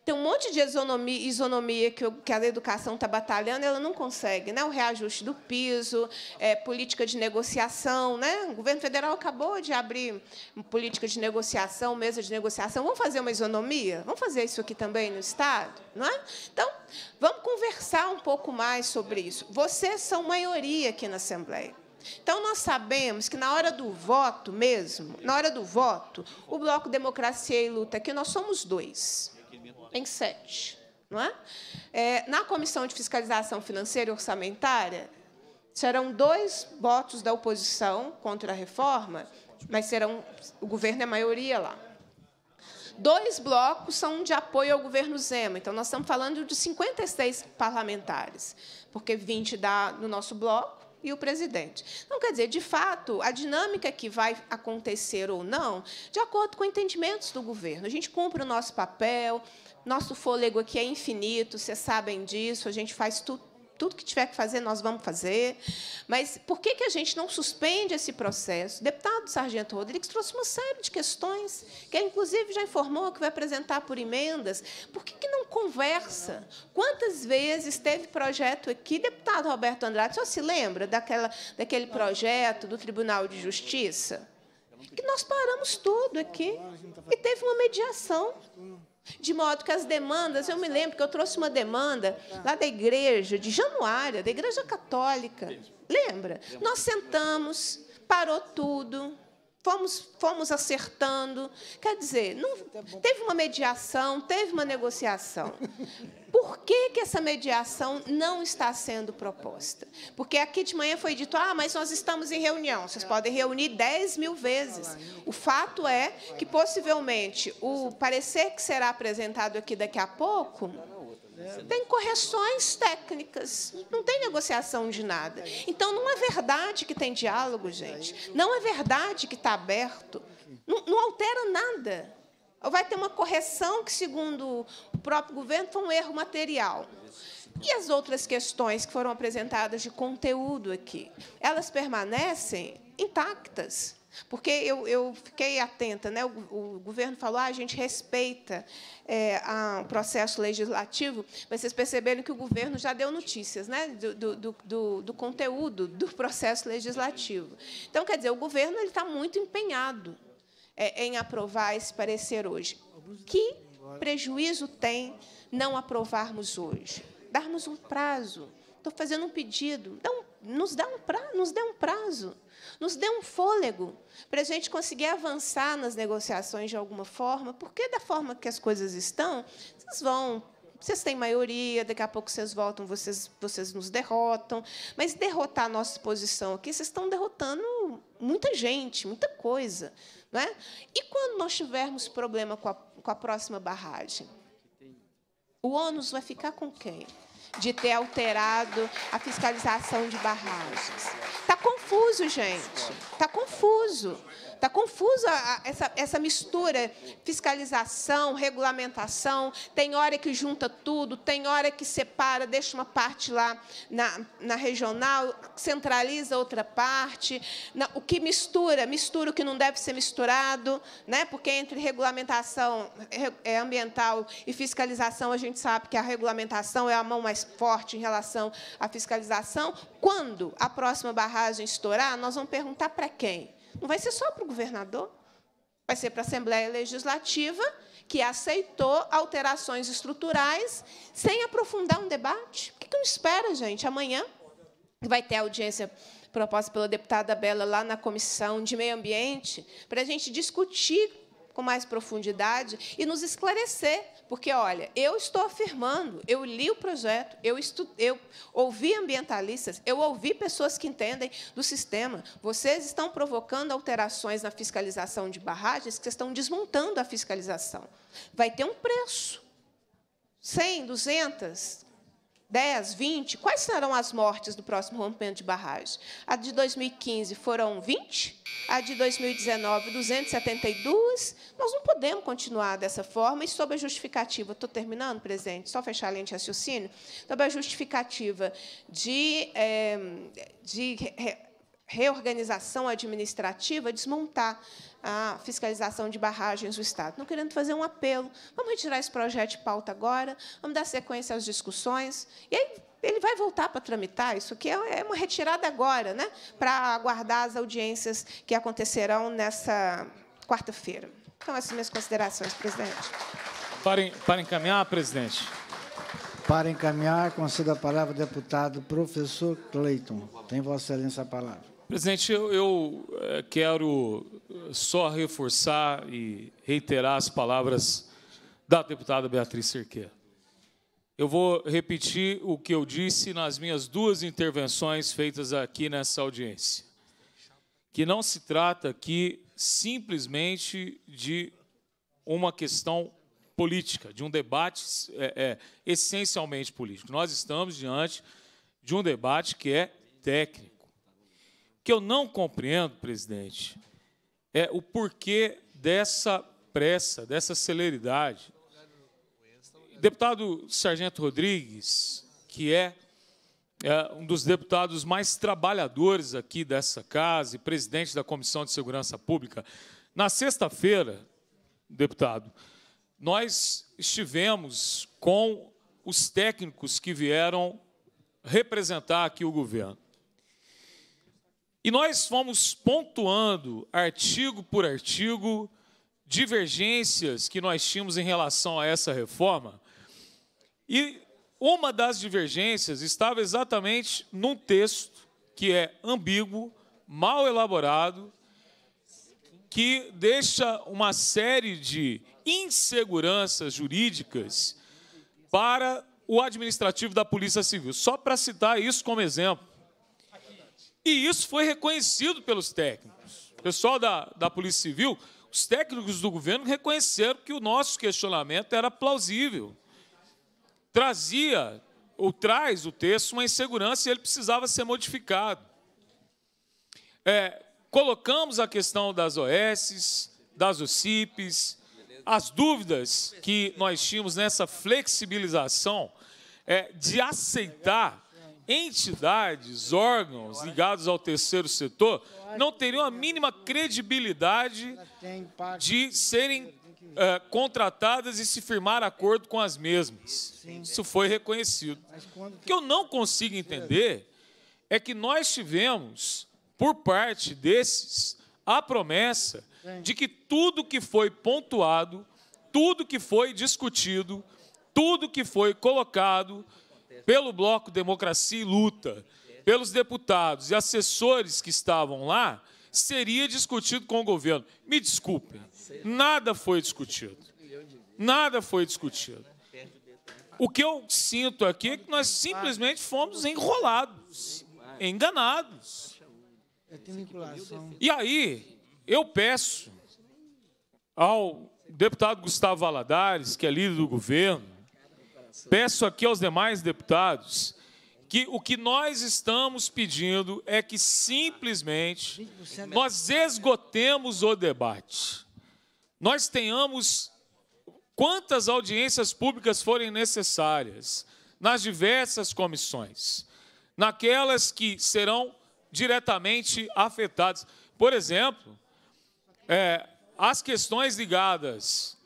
Tem um monte de isonomia, isonomia que, eu, que a educação está batalhando, ela não consegue, né? O reajuste do piso, é, política de negociação, né? O governo federal acabou de abrir política de negociação, mesa de negociação. Vamos fazer uma isonomia? Vamos fazer isso aqui também no estado, não é? Então, vamos conversar um pouco mais sobre isso. Vocês são maioria aqui na Assembleia. Então, nós sabemos que, na hora do voto mesmo, na hora do voto, o Bloco Democracia e Luta aqui, nós somos dois, em sete. Não é? é na Comissão de Fiscalização Financeira e Orçamentária, serão dois votos da oposição contra a reforma, mas serão o governo é maioria lá. Dois blocos são de apoio ao governo Zema. Então, nós estamos falando de 56 parlamentares, porque 20 dá no nosso bloco e o presidente. Então, quer dizer, de fato, a dinâmica que vai acontecer ou não, de acordo com entendimentos do governo. A gente cumpre o nosso papel, nosso fôlego aqui é infinito, vocês sabem disso, a gente faz tudo tudo que tiver que fazer, nós vamos fazer. Mas por que, que a gente não suspende esse processo? O deputado Sargento Rodrigues trouxe uma série de questões, que ele, inclusive, já informou que vai apresentar por emendas. Por que, que não conversa? Quantas vezes teve projeto aqui, deputado Roberto Andrade, só se lembra daquela, daquele projeto do Tribunal de Justiça? Que nós paramos tudo aqui e teve uma mediação. De modo que as demandas, eu me lembro que eu trouxe uma demanda lá da igreja, de Januária, da igreja católica. Lembra? Nós sentamos, parou tudo, fomos, fomos acertando. Quer dizer, não, é teve uma mediação, teve uma negociação. Por que, que essa mediação não está sendo proposta? Porque aqui de manhã foi dito, ah, mas nós estamos em reunião, vocês podem reunir 10 mil vezes. O fato é que, possivelmente, o parecer que será apresentado aqui daqui a pouco tem correções técnicas, não tem negociação de nada. Então, não é verdade que tem diálogo, gente. Não é verdade que está aberto. Não, não altera nada. Vai ter uma correção que, segundo o próprio governo, foi um erro material. E as outras questões que foram apresentadas de conteúdo aqui? Elas permanecem intactas. Porque eu, eu fiquei atenta, né? o, o governo falou ah, a gente respeita é, a, o processo legislativo, mas vocês perceberam que o governo já deu notícias né? do, do, do, do conteúdo do processo legislativo. Então, quer dizer, o governo ele está muito empenhado é, em aprovar esse parecer hoje. Que prejuízo tem não aprovarmos hoje? Darmos um prazo. Estou fazendo um pedido. Dá um, nos, dá um pra, nos dê um prazo nos dê um fôlego para a gente conseguir avançar nas negociações de alguma forma, porque da forma que as coisas estão, vocês vão vocês têm maioria, daqui a pouco vocês voltam, vocês, vocês nos derrotam. Mas derrotar a nossa posição aqui, vocês estão derrotando muita gente, muita coisa. Não é? E quando nós tivermos problema com a, com a próxima barragem? O ônus vai ficar com quem? De ter alterado a fiscalização de barragens. Está com confuso, gente. Está confuso. Está confusa essa, essa mistura, fiscalização, regulamentação, tem hora que junta tudo, tem hora que separa, deixa uma parte lá na, na regional, centraliza outra parte. Na, o que mistura, mistura o que não deve ser misturado, né? porque entre regulamentação é ambiental e fiscalização, a gente sabe que a regulamentação é a mão mais forte em relação à fiscalização. Quando a próxima barragem estourar, nós vamos perguntar para quem? não vai ser só para o governador, vai ser para a Assembleia Legislativa, que aceitou alterações estruturais sem aprofundar um debate. Por que, que não espera, gente? Amanhã vai ter audiência proposta pela deputada Bela lá na Comissão de Meio Ambiente, para a gente discutir com mais profundidade e nos esclarecer porque, olha, eu estou afirmando, eu li o projeto, eu, estu, eu ouvi ambientalistas, eu ouvi pessoas que entendem do sistema. Vocês estão provocando alterações na fiscalização de barragens que estão desmontando a fiscalização. Vai ter um preço. 100, 200, 10, 20, quais serão as mortes do próximo rompimento de barragem? A de 2015 foram 20, a de 2019, 272. Nós não podemos continuar dessa forma e sob a justificativa, estou terminando, presidente, só fechar a lente de raciocínio, sob a justificativa de, é, de reorganização administrativa, desmontar a fiscalização de barragens do Estado. Não querendo fazer um apelo, vamos retirar esse projeto de pauta agora, vamos dar sequência às discussões, e aí ele vai voltar para tramitar. Isso aqui é, é uma retirada agora, né, para aguardar as audiências que acontecerão nessa quarta-feira. Então, essas minhas considerações, presidente. Para, para encaminhar, presidente. Para encaminhar, conceda a palavra ao deputado professor Cleiton. Tem Vossa Excelência a palavra. Presidente, eu, eu eh, quero eh, só reforçar e reiterar as palavras da deputada Beatriz Cerqueira. Eu vou repetir o que eu disse nas minhas duas intervenções feitas aqui nessa audiência, que não se trata aqui simplesmente de uma questão política, de um debate é, é, essencialmente político. Nós estamos diante de um debate que é técnico que eu não compreendo, presidente, é o porquê dessa pressa, dessa celeridade. Deputado Sargento Rodrigues, que é, é um dos deputados mais trabalhadores aqui dessa casa e presidente da Comissão de Segurança Pública, na sexta-feira, deputado, nós estivemos com os técnicos que vieram representar aqui o governo. E nós fomos pontuando artigo por artigo divergências que nós tínhamos em relação a essa reforma. E uma das divergências estava exatamente num texto que é ambíguo, mal elaborado, que deixa uma série de inseguranças jurídicas para o administrativo da Polícia Civil. Só para citar isso como exemplo. E isso foi reconhecido pelos técnicos. O pessoal da, da Polícia Civil, os técnicos do governo reconheceram que o nosso questionamento era plausível. Trazia, ou traz o texto, uma insegurança e ele precisava ser modificado. É, colocamos a questão das OS, das OCIPs, as dúvidas que nós tínhamos nessa flexibilização é, de aceitar entidades, órgãos ligados ao terceiro setor não teriam a mínima credibilidade de serem é, contratadas e se firmar acordo com as mesmas. Isso foi reconhecido. O que eu não consigo entender é que nós tivemos, por parte desses, a promessa de que tudo que foi pontuado, tudo que foi discutido, tudo que foi colocado pelo bloco Democracia e Luta, pelos deputados e assessores que estavam lá, seria discutido com o governo. Me desculpem, nada foi discutido. Nada foi discutido. O que eu sinto aqui é que nós simplesmente fomos enrolados, enganados. E aí, eu peço ao deputado Gustavo Valadares, que é líder do governo, peço aqui aos demais deputados que o que nós estamos pedindo é que simplesmente nós esgotemos o debate. Nós tenhamos quantas audiências públicas forem necessárias nas diversas comissões, naquelas que serão diretamente afetadas. Por exemplo, é, as questões ligadas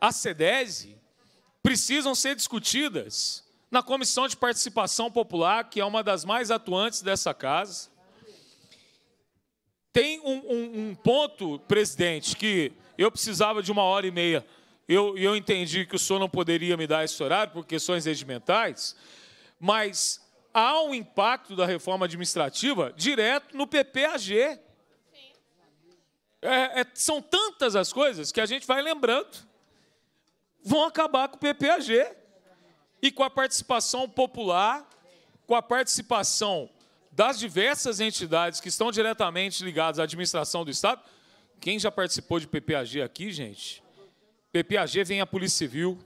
à SEDESI, precisam ser discutidas na Comissão de Participação Popular, que é uma das mais atuantes dessa casa. Tem um, um, um ponto, presidente, que eu precisava de uma hora e meia. Eu, eu entendi que o senhor não poderia me dar esse horário por questões regimentais, mas há um impacto da reforma administrativa direto no PPAG. É, é, são tantas as coisas que a gente vai lembrando vão acabar com o PPAG e com a participação popular, com a participação das diversas entidades que estão diretamente ligadas à administração do Estado. Quem já participou de PPAG aqui, gente? PPAG vem a Polícia Civil,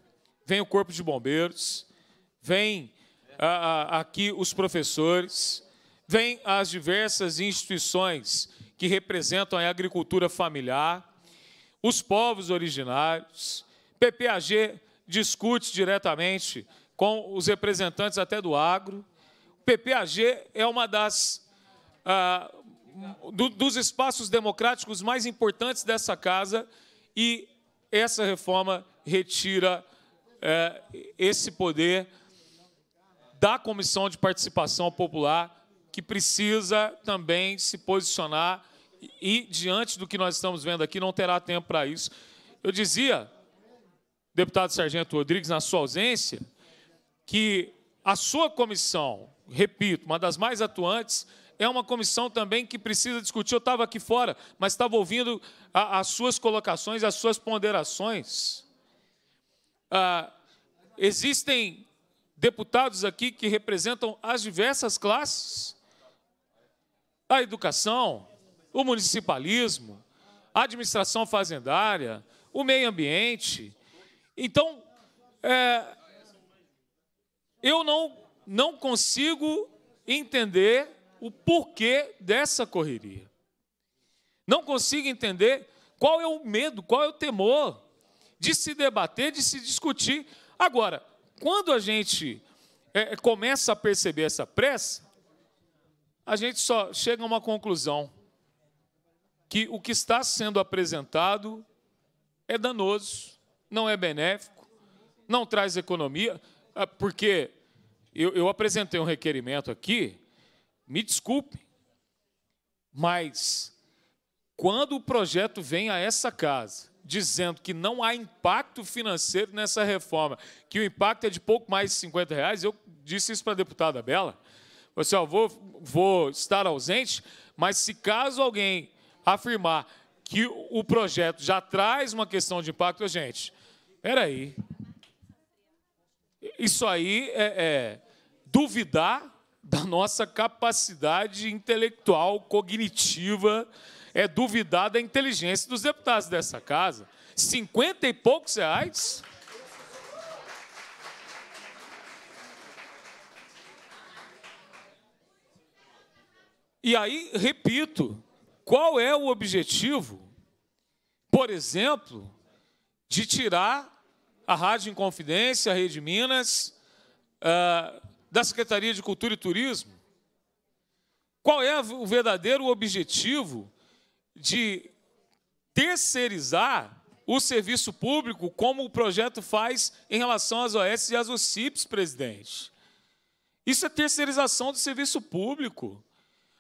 vem o Corpo de Bombeiros, vem a, a, aqui os professores, vem as diversas instituições que representam a agricultura familiar, os povos originários, PPAG discute diretamente com os representantes até do agro. O PPAG é uma das ah, do, dos espaços democráticos mais importantes dessa casa e essa reforma retira eh, esse poder da comissão de participação popular que precisa também se posicionar e diante do que nós estamos vendo aqui não terá tempo para isso. Eu dizia deputado Sargento Rodrigues, na sua ausência, que a sua comissão, repito, uma das mais atuantes, é uma comissão também que precisa discutir. Eu estava aqui fora, mas estava ouvindo a, as suas colocações, as suas ponderações. Ah, existem deputados aqui que representam as diversas classes: a educação, o municipalismo, a administração fazendária, o meio ambiente, então, é, eu não, não consigo entender o porquê dessa correria. Não consigo entender qual é o medo, qual é o temor de se debater, de se discutir. Agora, quando a gente é, começa a perceber essa pressa, a gente só chega a uma conclusão: que o que está sendo apresentado é danoso, não é benéfico, não traz economia, ah, porque eu, eu apresentei um requerimento aqui, me desculpe, mas quando o projeto vem a essa casa dizendo que não há impacto financeiro nessa reforma, que o impacto é de pouco mais de 50 reais, eu disse isso para a deputada Bela. Você, assim, vou, vou estar ausente, mas se caso alguém afirmar que o projeto já traz uma questão de impacto, gente, peraí. Isso aí é, é duvidar da nossa capacidade intelectual, cognitiva, é duvidar da inteligência dos deputados dessa casa. Cinquenta e poucos reais? E aí, repito, qual é o objetivo, por exemplo, de tirar a Rádio Inconfidência, a Rede Minas, ah, da Secretaria de Cultura e Turismo? Qual é o verdadeiro objetivo de terceirizar o serviço público, como o projeto faz em relação às OS e às OCIPs, presidente? Isso é terceirização do serviço público.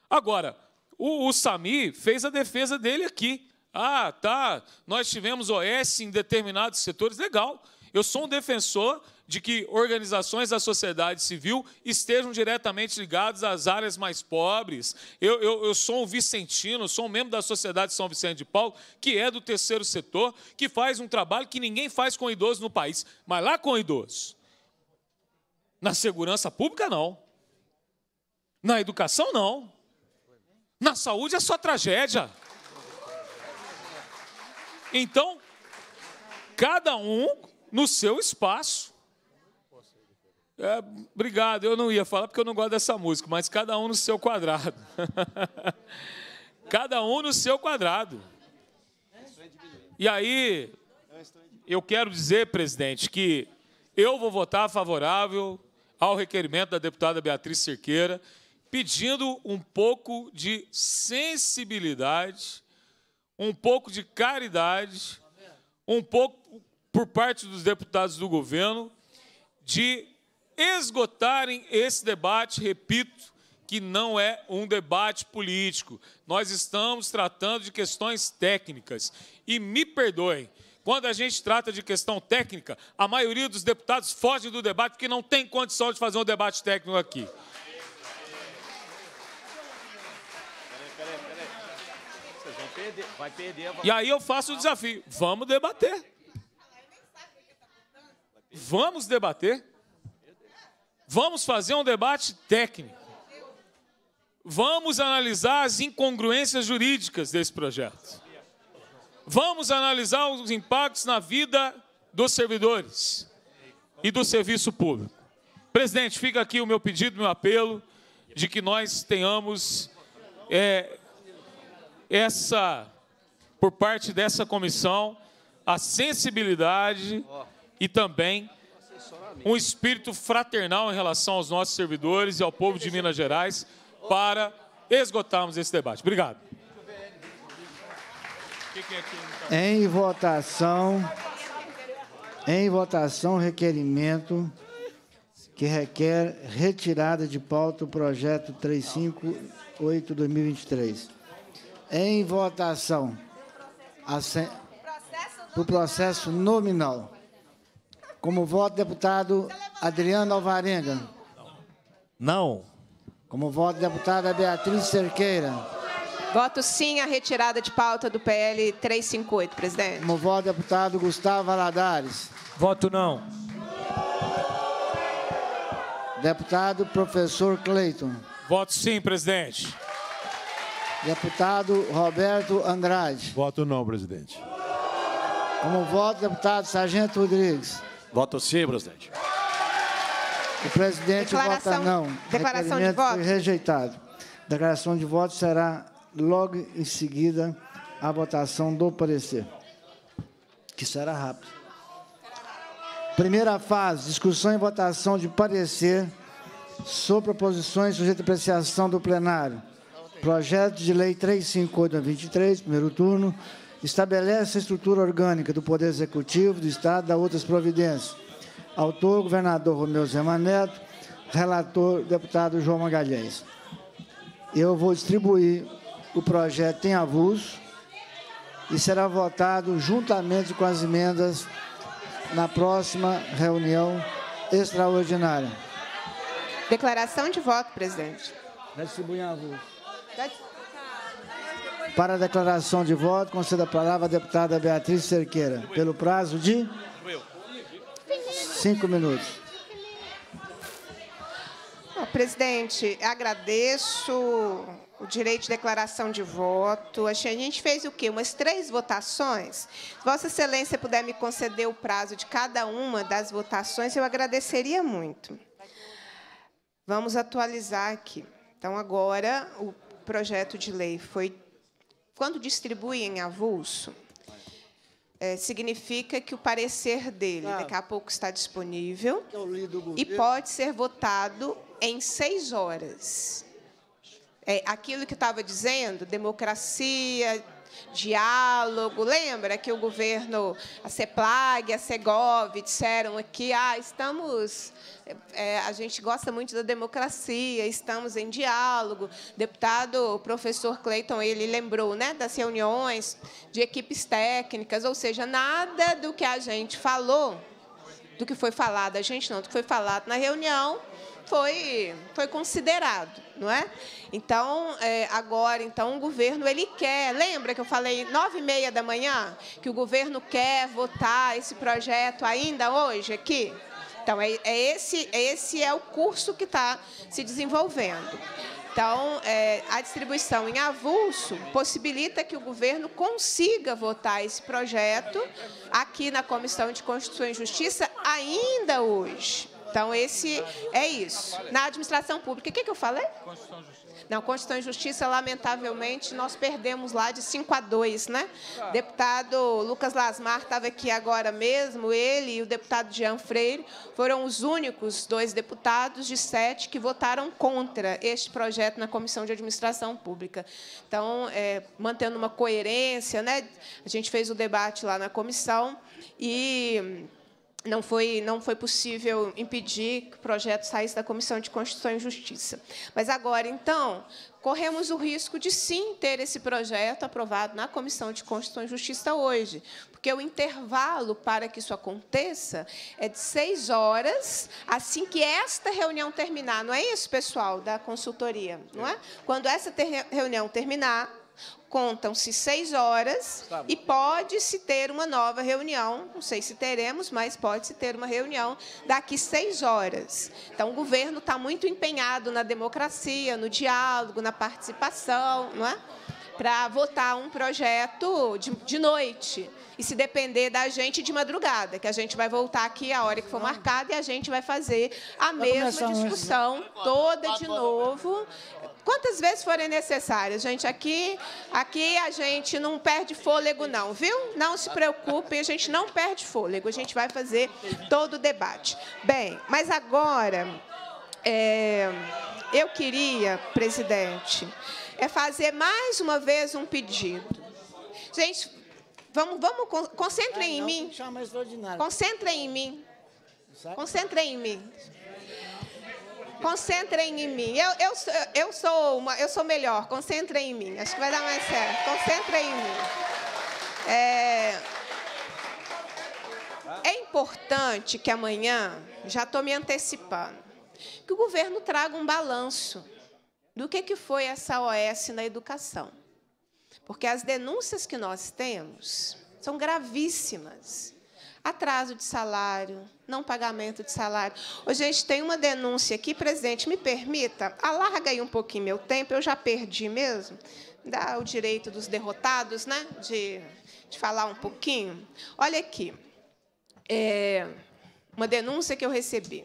Agora, o, o Sami fez a defesa dele aqui. Ah, tá, nós tivemos OS em determinados setores, legal. Eu sou um defensor de que organizações da sociedade civil estejam diretamente ligadas às áreas mais pobres. Eu, eu, eu, sou um vicentino, sou um membro da Sociedade São Vicente de Paulo, que é do terceiro setor, que faz um trabalho que ninguém faz com idosos no país. Mas lá com idosos, na segurança pública, não. Na educação, não. Na saúde é só tragédia. Então, cada um no seu espaço. É, obrigado, eu não ia falar porque eu não gosto dessa música, mas cada um no seu quadrado. [laughs] cada um no seu quadrado. E aí, eu quero dizer, presidente, que eu vou votar favorável ao requerimento da deputada Beatriz Cerqueira, pedindo um pouco de sensibilidade um pouco de caridade, um pouco por parte dos deputados do governo, de esgotarem esse debate, repito, que não é um debate político. Nós estamos tratando de questões técnicas. E me perdoem, quando a gente trata de questão técnica, a maioria dos deputados foge do debate porque não tem condição de fazer um debate técnico aqui. perder, vai perder. E aí eu faço o desafio. Vamos debater. Vamos debater. Vamos fazer um debate técnico. Vamos analisar as incongruências jurídicas desse projeto. Vamos analisar os impactos na vida dos servidores e do serviço público. Presidente, fica aqui o meu pedido, meu apelo de que nós tenhamos é, essa, por parte dessa comissão, a sensibilidade e também um espírito fraternal em relação aos nossos servidores e ao povo de Minas Gerais para esgotarmos esse debate. Obrigado. Em votação, em votação, requerimento que requer retirada de pauta o projeto 358-2023. Em votação. Assen... O processo nominal. Como voto, deputado Adriano Alvarenga. Não. Como voto, deputada Beatriz Cerqueira. Voto sim à retirada de pauta do PL 358, presidente. Como voto, deputado Gustavo Aladares. Voto não. Deputado professor Cleiton. Voto sim, presidente. Deputado Roberto Andrade. Voto não, presidente. Como voto, deputado Sargento Rodrigues. Voto sim, presidente. O presidente Declaração. vota não. Declaração de voto. Rejeitado. Declaração de voto será logo em seguida a votação do parecer, que será rápido. Primeira fase, discussão e votação de parecer sobre proposições sujeitas à apreciação do plenário. Projeto de Lei 358-23, primeiro turno, estabelece a estrutura orgânica do Poder Executivo do Estado da outras providências. Autor, governador Romeu Zema Neto, relator, deputado João Magalhães. Eu vou distribuir o projeto em avulso e será votado juntamente com as emendas na próxima reunião extraordinária. Declaração de voto, presidente. Distribuir em avulso. Para a declaração de voto, concedo a palavra à deputada Beatriz Cerqueira, pelo prazo de cinco minutos. Presidente, agradeço o direito de declaração de voto. A gente fez o quê? Umas três votações. Se Vossa Excelência puder me conceder o prazo de cada uma das votações, eu agradeceria muito. Vamos atualizar aqui. Então, agora, o projeto de lei foi, quando distribui em avulso, é, significa que o parecer dele daqui a pouco está disponível é e pode ser votado em seis horas. É, aquilo que estava dizendo, democracia, diálogo. Lembra que o governo, a CEPLAG, a CEGOV disseram aqui, ah, estamos, é, é, a gente gosta muito da democracia, estamos em diálogo. Deputado professor Cleiton, ele lembrou né, das reuniões de equipes técnicas, ou seja, nada do que a gente falou, do que foi falado, a gente não, do que foi falado na reunião, foi, foi considerado, não é? Então, é, agora, então, o governo ele quer. Lembra que eu falei nove e meia da manhã que o governo quer votar esse projeto ainda hoje aqui? Então, é, é esse, é esse é o curso que está se desenvolvendo. Então, é, a distribuição em avulso possibilita que o governo consiga votar esse projeto aqui na Comissão de Constituição e Justiça ainda hoje. Então, esse é isso. Na administração pública, o que, que eu falei? Constituição e Justiça. Não, Constituição e Justiça, lamentavelmente, nós perdemos lá de 5 a 2. Né? O deputado Lucas Lasmar estava aqui agora mesmo, ele e o deputado Jean Freire foram os únicos dois deputados de sete que votaram contra este projeto na Comissão de Administração Pública. Então, é, mantendo uma coerência, né? a gente fez o debate lá na comissão e não foi, não foi possível impedir que o projeto saísse da Comissão de Constituição e Justiça. Mas agora, então, corremos o risco de sim ter esse projeto aprovado na Comissão de Constituição e Justiça hoje, porque o intervalo para que isso aconteça é de seis horas, assim que esta reunião terminar. Não é isso, pessoal, da consultoria, não é? Quando essa reunião terminar, contam-se seis horas tá e pode-se ter uma nova reunião, não sei se teremos, mas pode-se ter uma reunião daqui seis horas. Então, o governo está muito empenhado na democracia, no diálogo, na participação, não é? para votar um projeto de, de, noite. E se depender da gente de madrugada, que a gente vai voltar aqui a hora que for marcada e a gente vai fazer a mesma né? discussão toda de novo quantas vezes forem necessárias, gente. Aqui, aqui a gente não perde fôlego, não, viu? Não se preocupem, a gente não perde fôlego. A gente vai fazer todo o debate. Bem, mas agora é, eu queria, presidente, é fazer mais uma vez um pedido. Gente, vamos, vamos concentrem em mim. Concentrem em mim. Concentrem em mim. Concentrem em mim. Eu, eu, eu, sou uma, eu sou melhor. Concentrem em mim. Acho que vai dar mais certo. Concentrem em mim. É, é importante que amanhã, já estou me antecipando, que o governo traga um balanço do que, que foi essa OS na educação. Porque as denúncias que nós temos são gravíssimas atraso de salário, não pagamento de salário. Ô, gente, tem uma denúncia aqui, presidente, me permita? Alarga aí um pouquinho meu tempo, eu já perdi mesmo. Dá o direito dos derrotados, né? De, de falar um pouquinho. Olha aqui. É uma denúncia que eu recebi.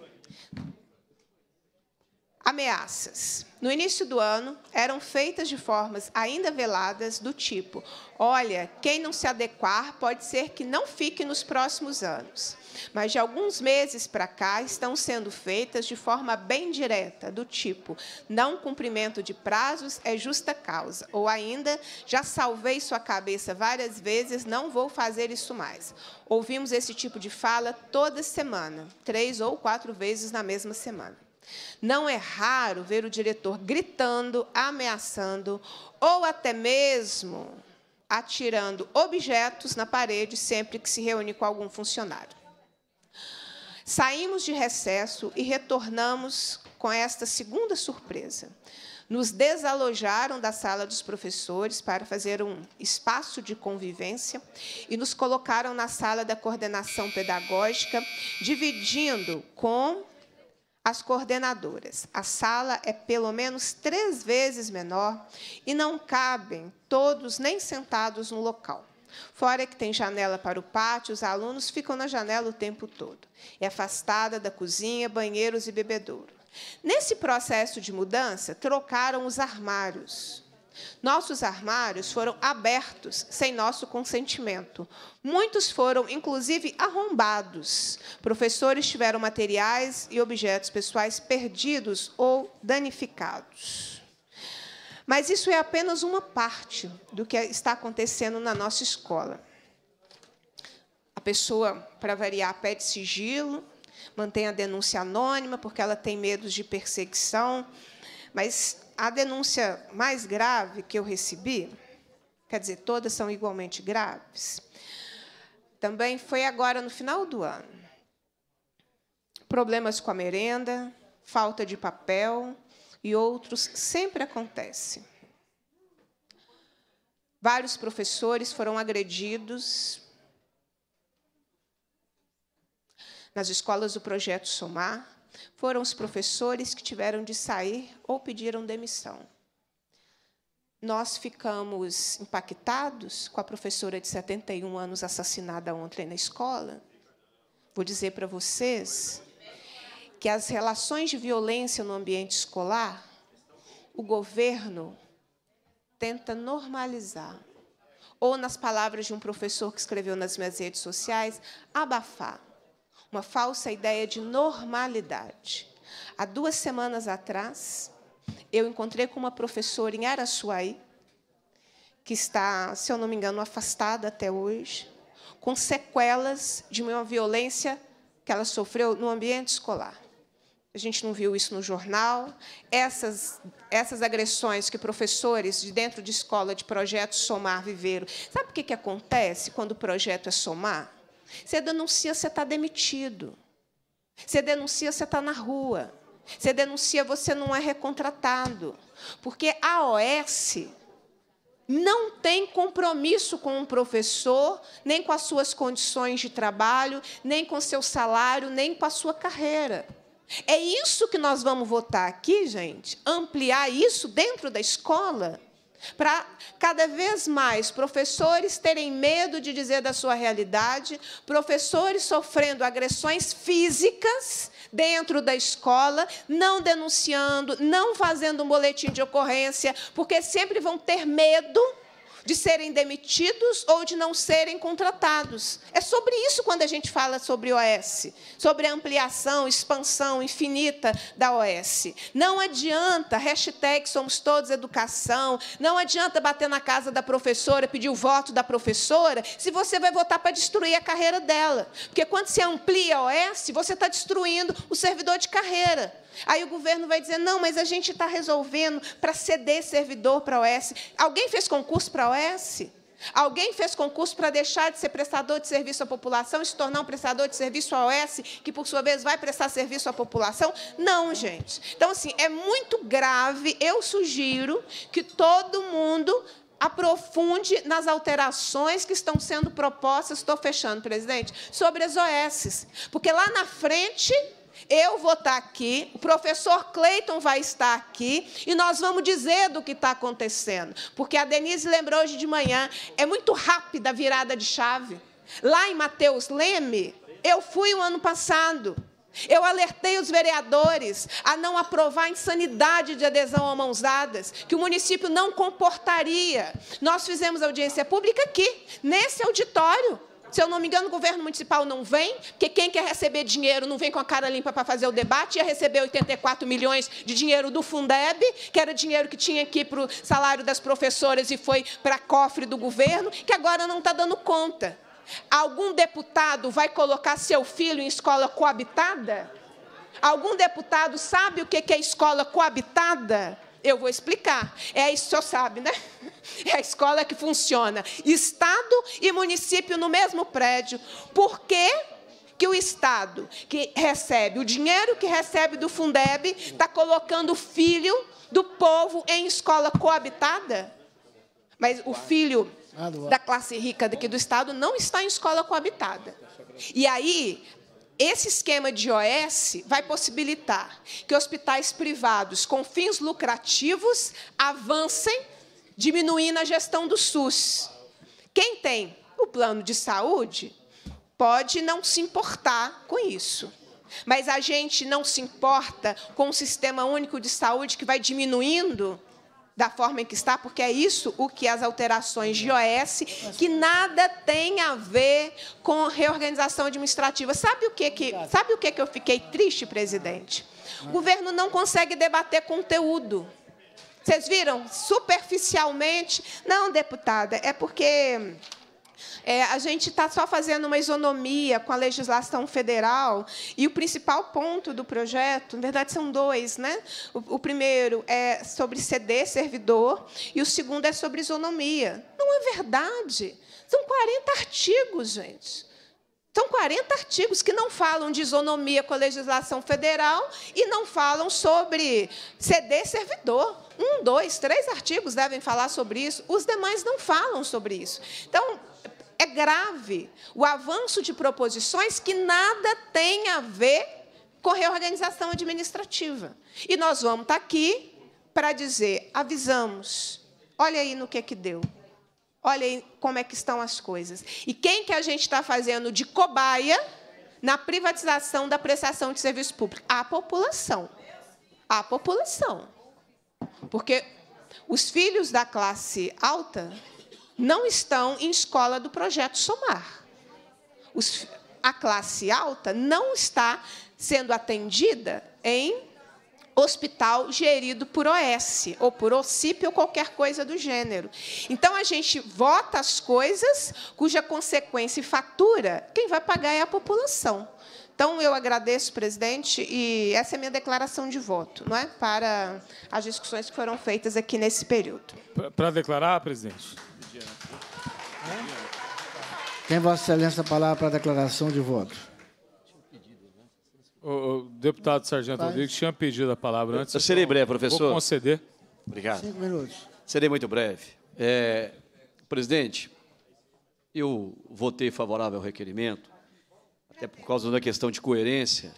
Ameaças. No início do ano, eram feitas de formas ainda veladas, do tipo: olha, quem não se adequar pode ser que não fique nos próximos anos. Mas de alguns meses para cá estão sendo feitas de forma bem direta, do tipo: não cumprimento de prazos é justa causa, ou ainda já salvei sua cabeça várias vezes, não vou fazer isso mais. Ouvimos esse tipo de fala toda semana, três ou quatro vezes na mesma semana. Não é raro ver o diretor gritando, ameaçando ou até mesmo atirando objetos na parede sempre que se reúne com algum funcionário. Saímos de recesso e retornamos com esta segunda surpresa. Nos desalojaram da sala dos professores para fazer um espaço de convivência e nos colocaram na sala da coordenação pedagógica, dividindo com as coordenadoras. A sala é pelo menos três vezes menor e não cabem todos nem sentados no local. Fora que tem janela para o pátio, os alunos ficam na janela o tempo todo. É afastada da cozinha, banheiros e bebedouro. Nesse processo de mudança, trocaram os armários. Nossos armários foram abertos sem nosso consentimento. Muitos foram, inclusive, arrombados. Professores tiveram materiais e objetos pessoais perdidos ou danificados. Mas isso é apenas uma parte do que está acontecendo na nossa escola. A pessoa, para variar, pede sigilo, mantém a denúncia anônima, porque ela tem medos de perseguição, mas a denúncia mais grave que eu recebi, quer dizer, todas são igualmente graves, também foi agora no final do ano. Problemas com a merenda, falta de papel e outros sempre acontecem. Vários professores foram agredidos nas escolas do projeto Somar, foram os professores que tiveram de sair ou pediram demissão. Nós ficamos impactados com a professora de 71 anos assassinada ontem na escola. Vou dizer para vocês que as relações de violência no ambiente escolar, o governo tenta normalizar. Ou, nas palavras de um professor que escreveu nas minhas redes sociais, abafar uma falsa ideia de normalidade. Há duas semanas atrás, eu encontrei com uma professora em Araçuaí, que está, se eu não me engano, afastada até hoje, com sequelas de uma violência que ela sofreu no ambiente escolar. A gente não viu isso no jornal. Essas, essas agressões que professores de dentro de escola de projeto Somar viveram. Sabe o que, que acontece quando o projeto é Somar? Você denuncia, você está demitido. Você denuncia, você está na rua. Você denuncia, você não é recontratado. Porque a OS não tem compromisso com o um professor, nem com as suas condições de trabalho, nem com seu salário, nem com a sua carreira. É isso que nós vamos votar aqui, gente? Ampliar isso dentro da escola? Para cada vez mais professores terem medo de dizer da sua realidade, professores sofrendo agressões físicas dentro da escola, não denunciando, não fazendo um boletim de ocorrência, porque sempre vão ter medo de serem demitidos ou de não serem contratados. É sobre isso quando a gente fala sobre OS, sobre a ampliação, expansão infinita da OS. Não adianta, hashtag somos todos educação, não adianta bater na casa da professora, pedir o voto da professora, se você vai votar para destruir a carreira dela. Porque quando se amplia a OS, você está destruindo o servidor de carreira. Aí o governo vai dizer: não, mas a gente está resolvendo para ceder servidor para a OS. Alguém fez concurso para a OS? Alguém fez concurso para deixar de ser prestador de serviço à população e se tornar um prestador de serviço à OS, que, por sua vez, vai prestar serviço à população? Não, gente. Então, assim, é muito grave. Eu sugiro que todo mundo aprofunde nas alterações que estão sendo propostas, estou fechando, presidente, sobre as OS. Porque lá na frente eu vou estar tá aqui, o professor Cleiton vai estar aqui e nós vamos dizer do que está acontecendo. Porque a Denise lembrou hoje de manhã, é muito rápida a virada de chave. Lá em Mateus Leme, eu fui o um ano passado. Eu alertei os vereadores a não aprovar a insanidade de adesão a mãos dadas, que o município não comportaria. Nós fizemos audiência pública aqui, nesse auditório. Se eu não me engano, o governo municipal não vem, porque quem quer receber dinheiro não vem com a cara limpa para fazer o debate, ia receber 84 milhões de dinheiro do Fundeb, que era dinheiro que tinha aqui para o salário das professoras e foi para cofre do governo, que agora não está dando conta. Algum deputado vai colocar seu filho em escola coabitada? Algum deputado sabe o que é escola coabitada? Eu vou explicar. É isso, só sabe, né? É a escola que funciona. Estado e município no mesmo prédio. Por quê? que o Estado, que recebe o dinheiro que recebe do Fundeb, está colocando o filho do povo em escola coabitada? Mas o filho ah, da classe rica daqui do Estado não está em escola coabitada. E aí, esse esquema de OS vai possibilitar que hospitais privados com fins lucrativos avancem diminuir na gestão do SUS. Quem tem o plano de saúde pode não se importar com isso. Mas a gente não se importa com o sistema único de saúde que vai diminuindo da forma em que está, porque é isso o que as alterações de OS, que nada tem a ver com reorganização administrativa. Sabe o que, que, sabe o que, que eu fiquei triste, presidente? O governo não consegue debater conteúdo. Vocês viram? Superficialmente. Não, deputada, é porque. É, a gente está só fazendo uma isonomia com a legislação federal e o principal ponto do projeto, na verdade, são dois. Né? O, o primeiro é sobre CD, servidor, e o segundo é sobre isonomia. Não é verdade. São 40 artigos, gente. São 40 artigos que não falam de isonomia com a legislação federal e não falam sobre CD servidor um, dois, três artigos devem falar sobre isso, os demais não falam sobre isso. Então, é grave o avanço de proposições que nada tem a ver com reorganização administrativa. E nós vamos estar tá aqui para dizer, avisamos, olha aí no que, é que deu. Olha aí como é que estão as coisas. E quem que a gente está fazendo de cobaia na privatização da prestação de serviço público? A população. A população. Porque os filhos da classe alta não estão em escola do projeto Somar. Os, a classe alta não está sendo atendida em hospital gerido por OS, ou por OCIP, ou qualquer coisa do gênero. Então, a gente vota as coisas cuja consequência e fatura, quem vai pagar é a população. Então, eu agradeço, presidente, e essa é a minha declaração de voto não é? para as discussões que foram feitas aqui nesse período. Para declarar, presidente? Tem Vossa Excelência a palavra para a declaração de voto. O, deputado Sargento Rodrigues tinha pedido a palavra antes. Eu serei então, breve, professor. Vou conceder. Obrigado. Cinco minutos. Serei muito breve. É, presidente, eu votei favorável ao requerimento até por causa da questão de coerência,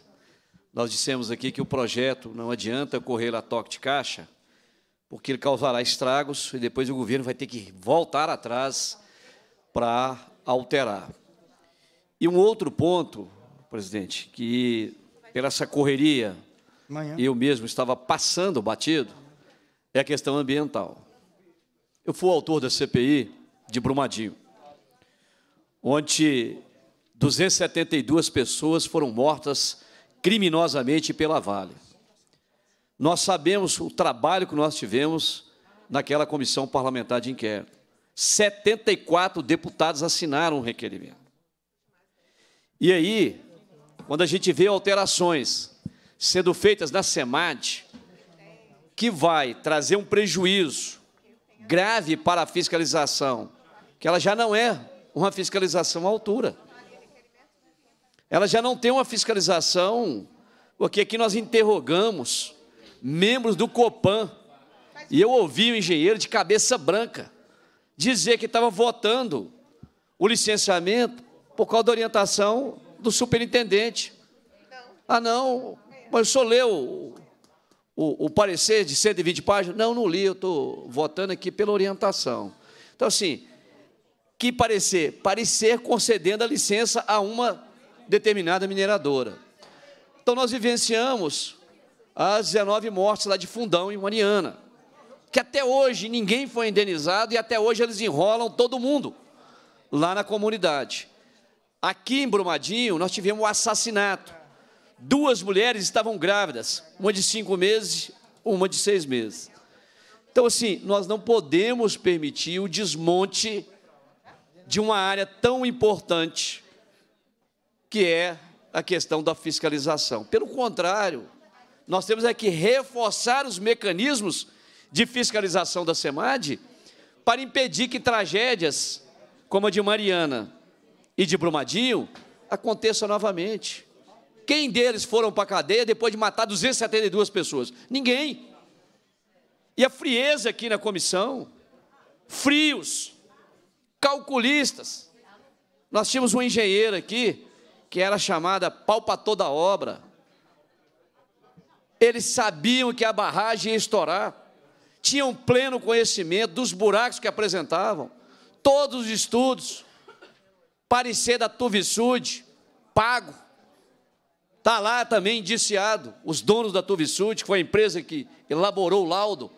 nós dissemos aqui que o projeto não adianta correr a toque de caixa, porque ele causará estragos e depois o governo vai ter que voltar atrás para alterar. E um outro ponto, presidente, que pela essa correria eu mesmo estava passando batido, é a questão ambiental. Eu fui autor da CPI de Brumadinho, onde 272 pessoas foram mortas criminosamente pela Vale. Nós sabemos o trabalho que nós tivemos naquela comissão parlamentar de inquérito. 74 deputados assinaram o requerimento. E aí, quando a gente vê alterações sendo feitas na SEMAD, que vai trazer um prejuízo grave para a fiscalização, que ela já não é uma fiscalização à altura ela já não tem uma fiscalização, porque aqui nós interrogamos membros do Copan, e eu ouvi o um engenheiro de cabeça branca dizer que estava votando o licenciamento por causa da orientação do superintendente. Então? Ah, não, mas o senhor leu o, o, o parecer de 120 páginas? Não, não li, eu estou votando aqui pela orientação. Então, assim, que parecer? Parecer concedendo a licença a uma determinada mineradora. Então nós vivenciamos as 19 mortes lá de Fundão e Mariana, que até hoje ninguém foi indenizado e até hoje eles enrolam todo mundo lá na comunidade. Aqui em Brumadinho, nós tivemos o um assassinato. Duas mulheres estavam grávidas, uma de cinco meses, uma de seis meses. Então, assim, nós não podemos permitir o desmonte de uma área tão importante que é a questão da fiscalização. Pelo contrário, nós temos é que reforçar os mecanismos de fiscalização da SEMAD para impedir que tragédias como a de Mariana e de Brumadinho aconteçam novamente. Quem deles foram para a cadeia depois de matar 272 pessoas? Ninguém. E a frieza aqui na comissão, frios, calculistas. Nós tínhamos um engenheiro aqui que era chamada pau para toda obra. Eles sabiam que a barragem ia estourar, tinham pleno conhecimento dos buracos que apresentavam, todos os estudos, parecer da Tuvisud, pago, está lá também indiciado, os donos da Tuvisud, que foi a empresa que elaborou o laudo,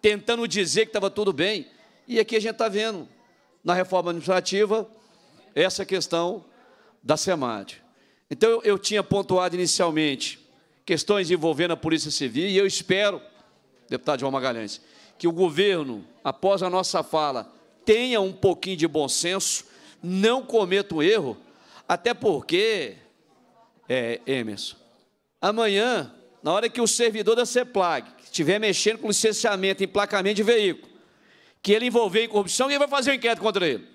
tentando dizer que estava tudo bem, e aqui a gente está vendo, na reforma administrativa, essa questão da SEMAD. Então, eu, tinha pontuado inicialmente questões envolvendo a Polícia Civil e eu espero, deputado João Magalhães, que o governo, após a nossa fala, tenha um pouquinho de bom senso, não cometa um erro, até porque, é, Emerson, amanhã, na hora que o servidor da CEPLAG estiver mexendo com licenciamento, emplacamento de veículo, que ele envolver em corrupção, quem vai fazer o um inquérito contra ele?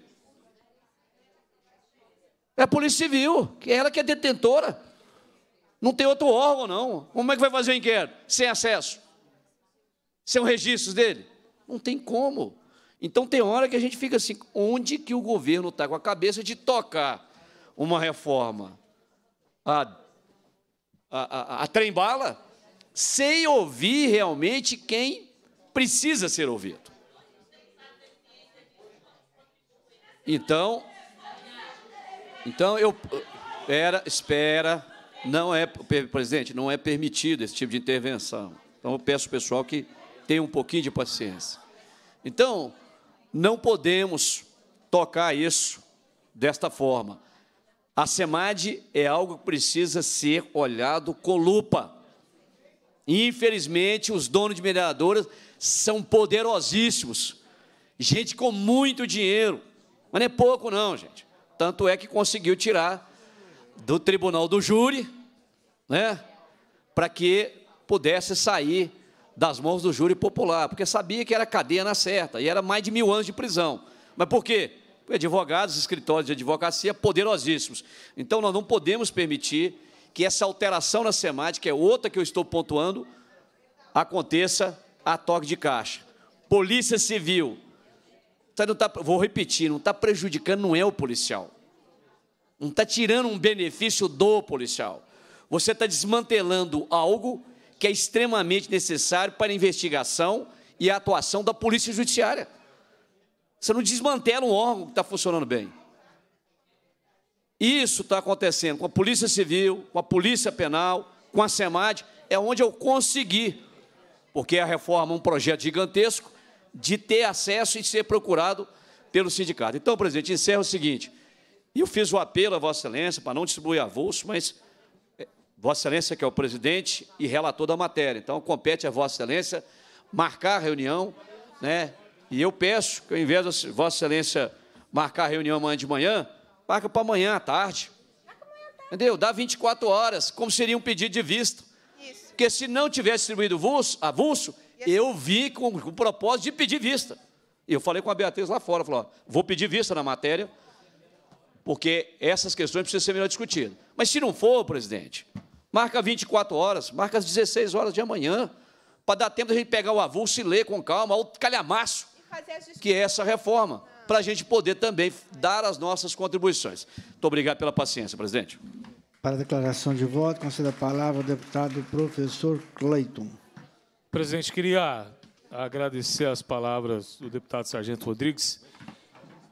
É a Polícia Civil, que é ela que é detentora. Não tem outro órgão, não. Como é que vai fazer o inquérito? Sem acesso? Sem registros dele? Não tem como. Então, tem hora que a gente fica assim, onde que o governo está com a cabeça de tocar uma reforma a, a, a, a trem-bala sem ouvir realmente quem precisa ser ouvido? Então, então eu eh, era, espera, não é, presidente, não é permitido esse tipo de intervenção. Então eu peço ao pessoal que tenha um pouquinho de paciência. Então, não podemos tocar isso desta forma. A SEMAD é algo que precisa ser olhado com lupa. Infelizmente, os donos de mineradoras são poderosíssimos. Gente com muito dinheiro. Mas não é pouco, não, gente. Tanto é que conseguiu tirar do tribunal do júri, né? Para que pudesse sair das mãos do júri popular, porque sabia que era cadeia na certa e era mais de mil anos de prisão. Mas por quê? Porque advogados, escritórios de advocacia poderosíssimos. Então nós não podemos permitir que essa alteração na semática, que é outra que eu estou pontuando, aconteça a toque de caixa. Polícia Civil, você tá, não tá, vou repetir, não está prejudicando, não é o policial. Não está tirando um benefício do policial. Você está desmantelando algo que é extremamente necessário para a investigação e a atuação da polícia judiciária. Você não desmantela um órgão que está funcionando bem. Isso está acontecendo com a Polícia Civil, com a Polícia Penal, com a SEMAD, é onde eu consegui, porque a reforma é um projeto gigantesco, de ter acesso e ser procurado pelo sindicato. Então, presidente, encerro o seguinte. Eu fiz o apelo a Vossa Excelência para não distribuir avulso, mas eh, Vossa Excelência, que é o presidente e relator da matéria. Então, compete a Vossa Excelência marcar a reunião, né? E eu peço que, ao invés de Vossa Excelência marcar a reunião amanhã de manhã, marca para amanhã à tarde. Entendeu? Dá 24 horas, como seria um pedido de visto. Porque se não tivesse distribuído avulso Assim eu vi com, com o propósito de pedir vista. Eu falei com a Beatriz lá fora, falou, vou pedir vista na matéria, porque essas questões precisam ser melhor discutidas. Mas se não for, presidente, marca 24 horas, marca às 16 horas de amanhã, para dar tempo a gente pegar o avulso e ler com calma, o calhamaço, que é essa reforma, ah. para a gente poder também dar as nossas contribuições. Muito obrigado pela paciência, presidente. Para a declaração de voto, concedo a palavra ao deputado professor Cleiton. Presidente, queria agradecer as palavras do deputado Sargento Rodrigues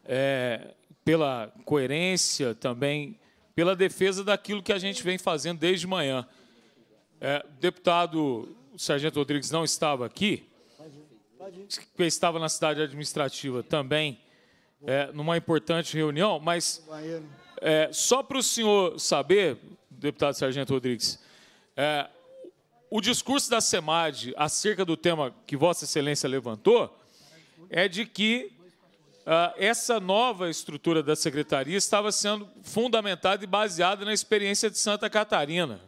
é, pela coerência também, pela defesa daquilo que a gente vem fazendo desde manhã. É, o deputado Sargento Rodrigues não estava aqui, que estava na cidade administrativa também, é, numa importante reunião, mas é, só para o senhor saber, deputado Sargento Rodrigues, é, o discurso da SEMAD acerca do tema que Vossa Excelência levantou é de que ah, essa nova estrutura da secretaria estava sendo fundamentada e baseada na experiência de Santa Catarina.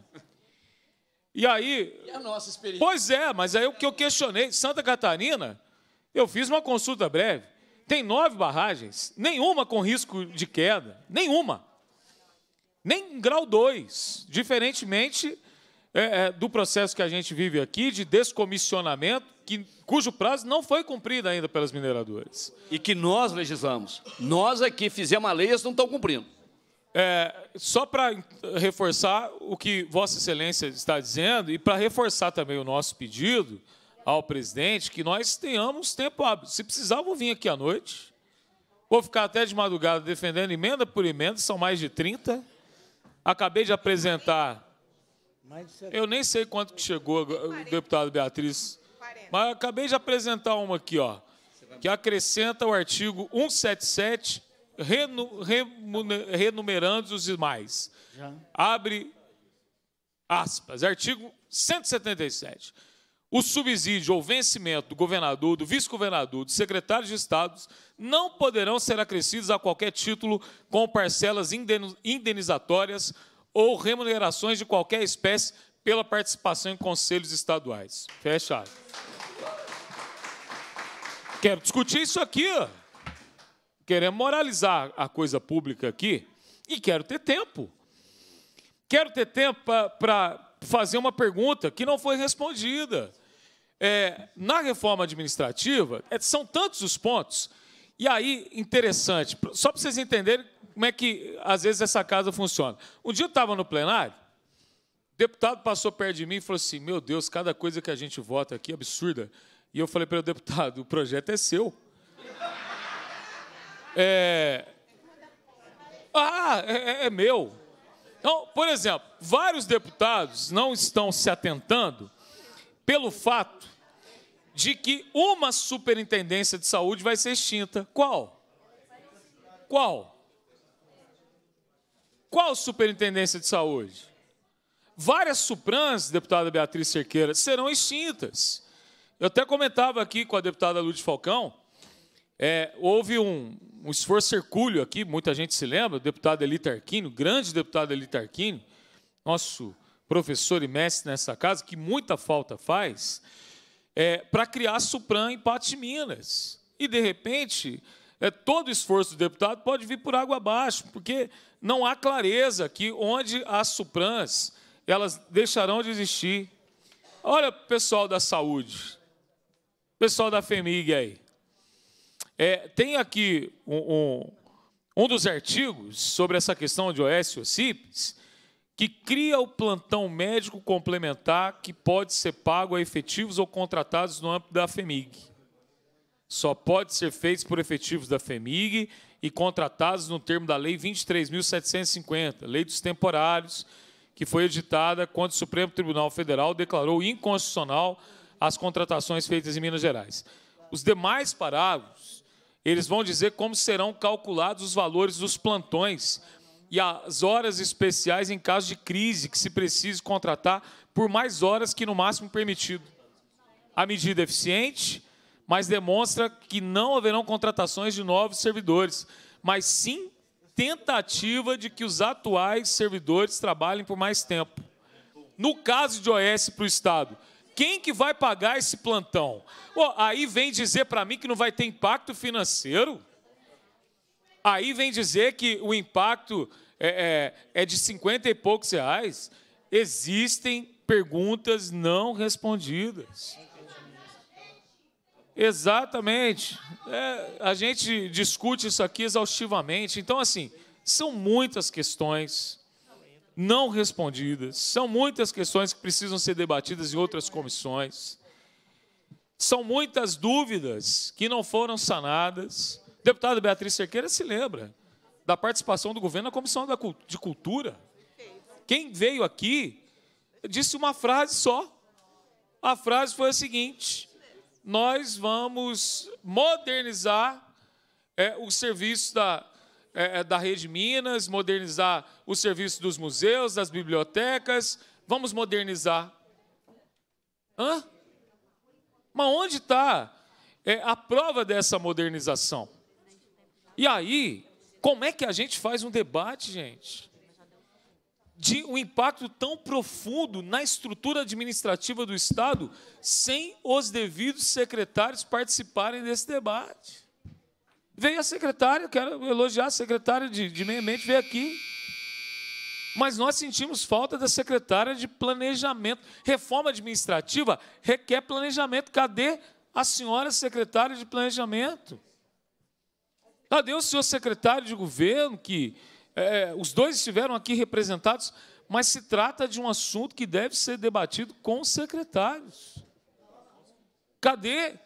E aí. E a nossa experiência. Pois é, mas aí o que eu questionei, Santa Catarina, eu fiz uma consulta breve. Tem nove barragens, nenhuma com risco de queda, nenhuma. Nem grau 2, diferentemente é, é, do processo que a gente vive aqui de descomissionamento, que, cujo prazo não foi cumprido ainda pelas mineradoras. E que nós legislamos. Nós aqui é fizemos a lei e eles não estão cumprindo. É, só para reforçar o que Vossa Excelência está dizendo e para reforçar também o nosso pedido ao presidente que nós tenhamos tempo hábil. Se precisar, vou vir aqui à noite. Vou ficar até de madrugada defendendo emenda por emenda, são mais de 30. Acabei de apresentar eu nem sei quanto que chegou, deputado Beatriz. Mas acabei de apresentar uma aqui, ó, que acrescenta o artigo 177, renu, renumerando os demais. Abre aspas. Artigo 177. O subsídio ou vencimento do governador, do vice-governador, dos secretários de Estado não poderão ser acrescidos a qualquer título com parcelas indenizatórias ou remunerações de qualquer espécie pela participação em conselhos estaduais. Fechado. Quero discutir isso aqui. Ó. Queremos moralizar a coisa pública aqui e quero ter tempo. Quero ter tempo para fazer uma pergunta que não foi respondida. É, na reforma administrativa, é, são tantos os pontos. E aí, interessante, só para vocês entenderem como é que às vezes essa casa funciona. Um dia eu estava no plenário, o deputado passou perto de mim e falou assim: Meu Deus, cada coisa que a gente vota aqui é absurda. E eu falei para o deputado: O projeto é seu. É. Ah, é, é, é meu. Então, por exemplo, vários deputados não estão se atentando pelo fato de que uma superintendência de saúde vai ser extinta. Qual? Qual? Qual superintendência de saúde? Várias supranas, deputada Beatriz Cerqueira, serão extintas. Eu até comentava aqui com a deputada Lúcia Falcão, é, houve um, um, esforço hercúleo aqui, muita gente se lembra, o deputado Elita Arquino, grande deputado Elita Arquino, nosso professor e mestre nessa casa, que muita falta faz, é, para criar a Supran em Pati Minas. E, de repente, é, todo esforço do deputado pode vir por água abaixo, porque não há clareza que onde as suprans elas deixarão de existir. Olha, pessoal da saúde, pessoal da FEMIG aí. É, tem aqui um, um, um, dos artigos sobre essa questão de e Cipes, que cria o plantão médico complementar que pode ser pago a efetivos ou contratados no âmbito da FEMIG só pode ser feito por efetivos da FEMIG e contratados no termo da Lei 23.750, Lei dos Temporários, que foi editada quando o Supremo Tribunal Federal declarou inconstitucional as contratações feitas em Minas Gerais. Os demais parágrafos, eles vão dizer como serão calculados os valores dos plantões e as horas especiais em caso de crise, que se precise contratar por mais horas que no máximo permitido. A medida é eficiente mas demonstra que não haverão contratações de novos servidores, mas sim tentativa de que os atuais servidores trabalhem por mais tempo. No caso de OS para o Estado, quem que vai pagar esse plantão? Pô, aí vem dizer para mim que não vai ter impacto financeiro? Aí vem dizer que o impacto é, é, é de 50 e poucos reais? Existem perguntas não respondidas. Exatamente. É, a gente discute isso aqui exaustivamente. Então, assim, são muitas questões não respondidas, são muitas questões que precisam ser debatidas em outras comissões, são muitas dúvidas que não foram sanadas. Deputada Beatriz Cerqueira se lembra da participação do governo na Comissão de Cultura. Quem veio aqui disse uma frase só. A frase foi a seguinte: nós vamos modernizar é, o serviço da, é, é, da Rede Minas, modernizar o serviço dos museus, das bibliotecas. Vamos modernizar. Hã? Mas onde está é, a prova dessa modernização? E aí, como é que a gente faz um debate, gente? de um impacto tão profundo na estrutura administrativa do Estado sem os devidos secretários participarem desse debate. Veio a secretária, quero elogiar a secretária de, de Meio Ambiente, veio aqui. Mas nós sentimos falta da secretária de Planejamento. Reforma administrativa requer planejamento. Cadê a senhora secretária de Planejamento? Cadê o senhor secretário de Governo que é, os dois estiveram aqui representados, mas se trata de um assunto que deve ser debatido com os secretários. Cadê é,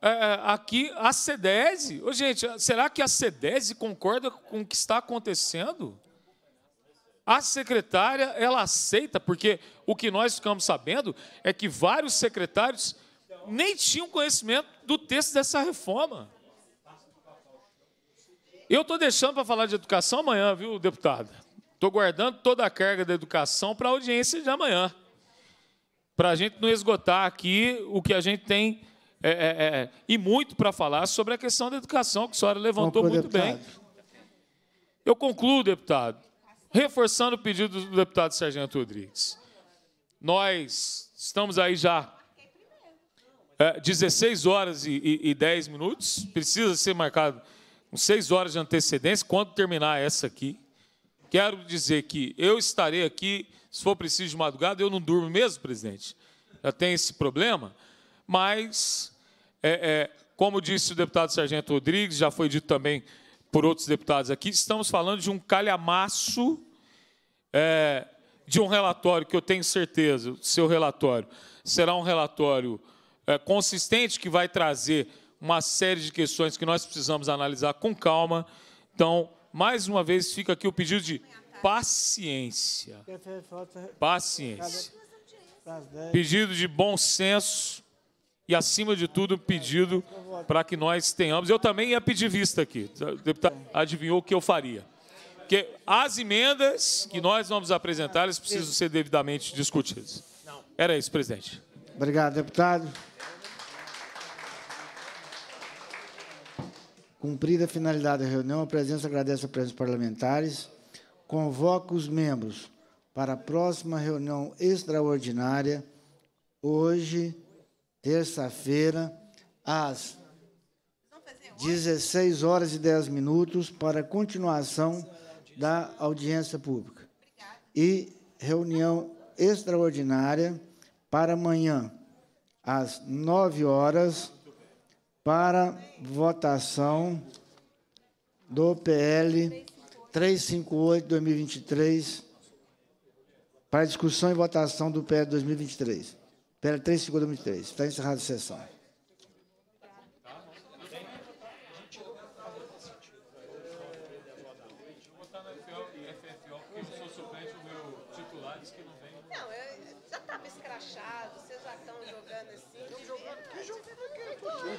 é, aqui a SEDESE? Ô, gente, será que a SEDESE concorda com o que está acontecendo? A secretária, ela aceita, porque o que nós ficamos sabendo é que vários secretários nem tinham conhecimento do texto dessa reforma. Eu estou deixando para falar de educação amanhã, viu, deputado? Estou guardando toda a carga da educação para a audiência de amanhã. Para a gente não esgotar aqui o que a gente tem é, é, é, e muito para falar sobre a questão da educação, que a senhora levantou muito deputado. bem. Eu concluo, deputado, reforçando o pedido do deputado Sargento Rodrigues. Nós estamos aí já é, 16 horas e, e, e 10 minutos, precisa ser marcado com seis horas de antecedência, quando terminar essa aqui, quero dizer que eu estarei aqui, se for preciso de madrugada, eu não durmo mesmo, presidente. Já tem esse problema, mas, é, é, como disse o deputado Sargento Rodrigues, já foi dito também por outros deputados aqui, estamos falando de um calhamaço é, de um relatório que eu tenho certeza, seu relatório, será um relatório é, consistente que vai trazer uma série de questões que nós precisamos analisar com calma. Então, mais uma vez, fica aqui o pedido de paciência. Paciência. Pedido de bom senso e, acima de tudo, pedido para que nós tenhamos. Eu também ia pedir vista aqui. O deputado adivinhou o que eu faria. Porque as emendas que nós vamos apresentar, elas precisam ser devidamente discutidas. Era isso, presidente. Obrigado, deputado. Cumprida a finalidade da reunião, a presença agradece a presença parlamentares. Convoca os membros para a próxima reunião extraordinária, hoje, terça-feira, às 16 horas e 10 minutos, para continuação da audiência pública. E reunião extraordinária para amanhã, às 9 horas para votação do PL 358-2023, para discussão e votação do PL 2023. PL 358-2023. Está encerrada a sessão.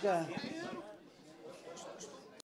对。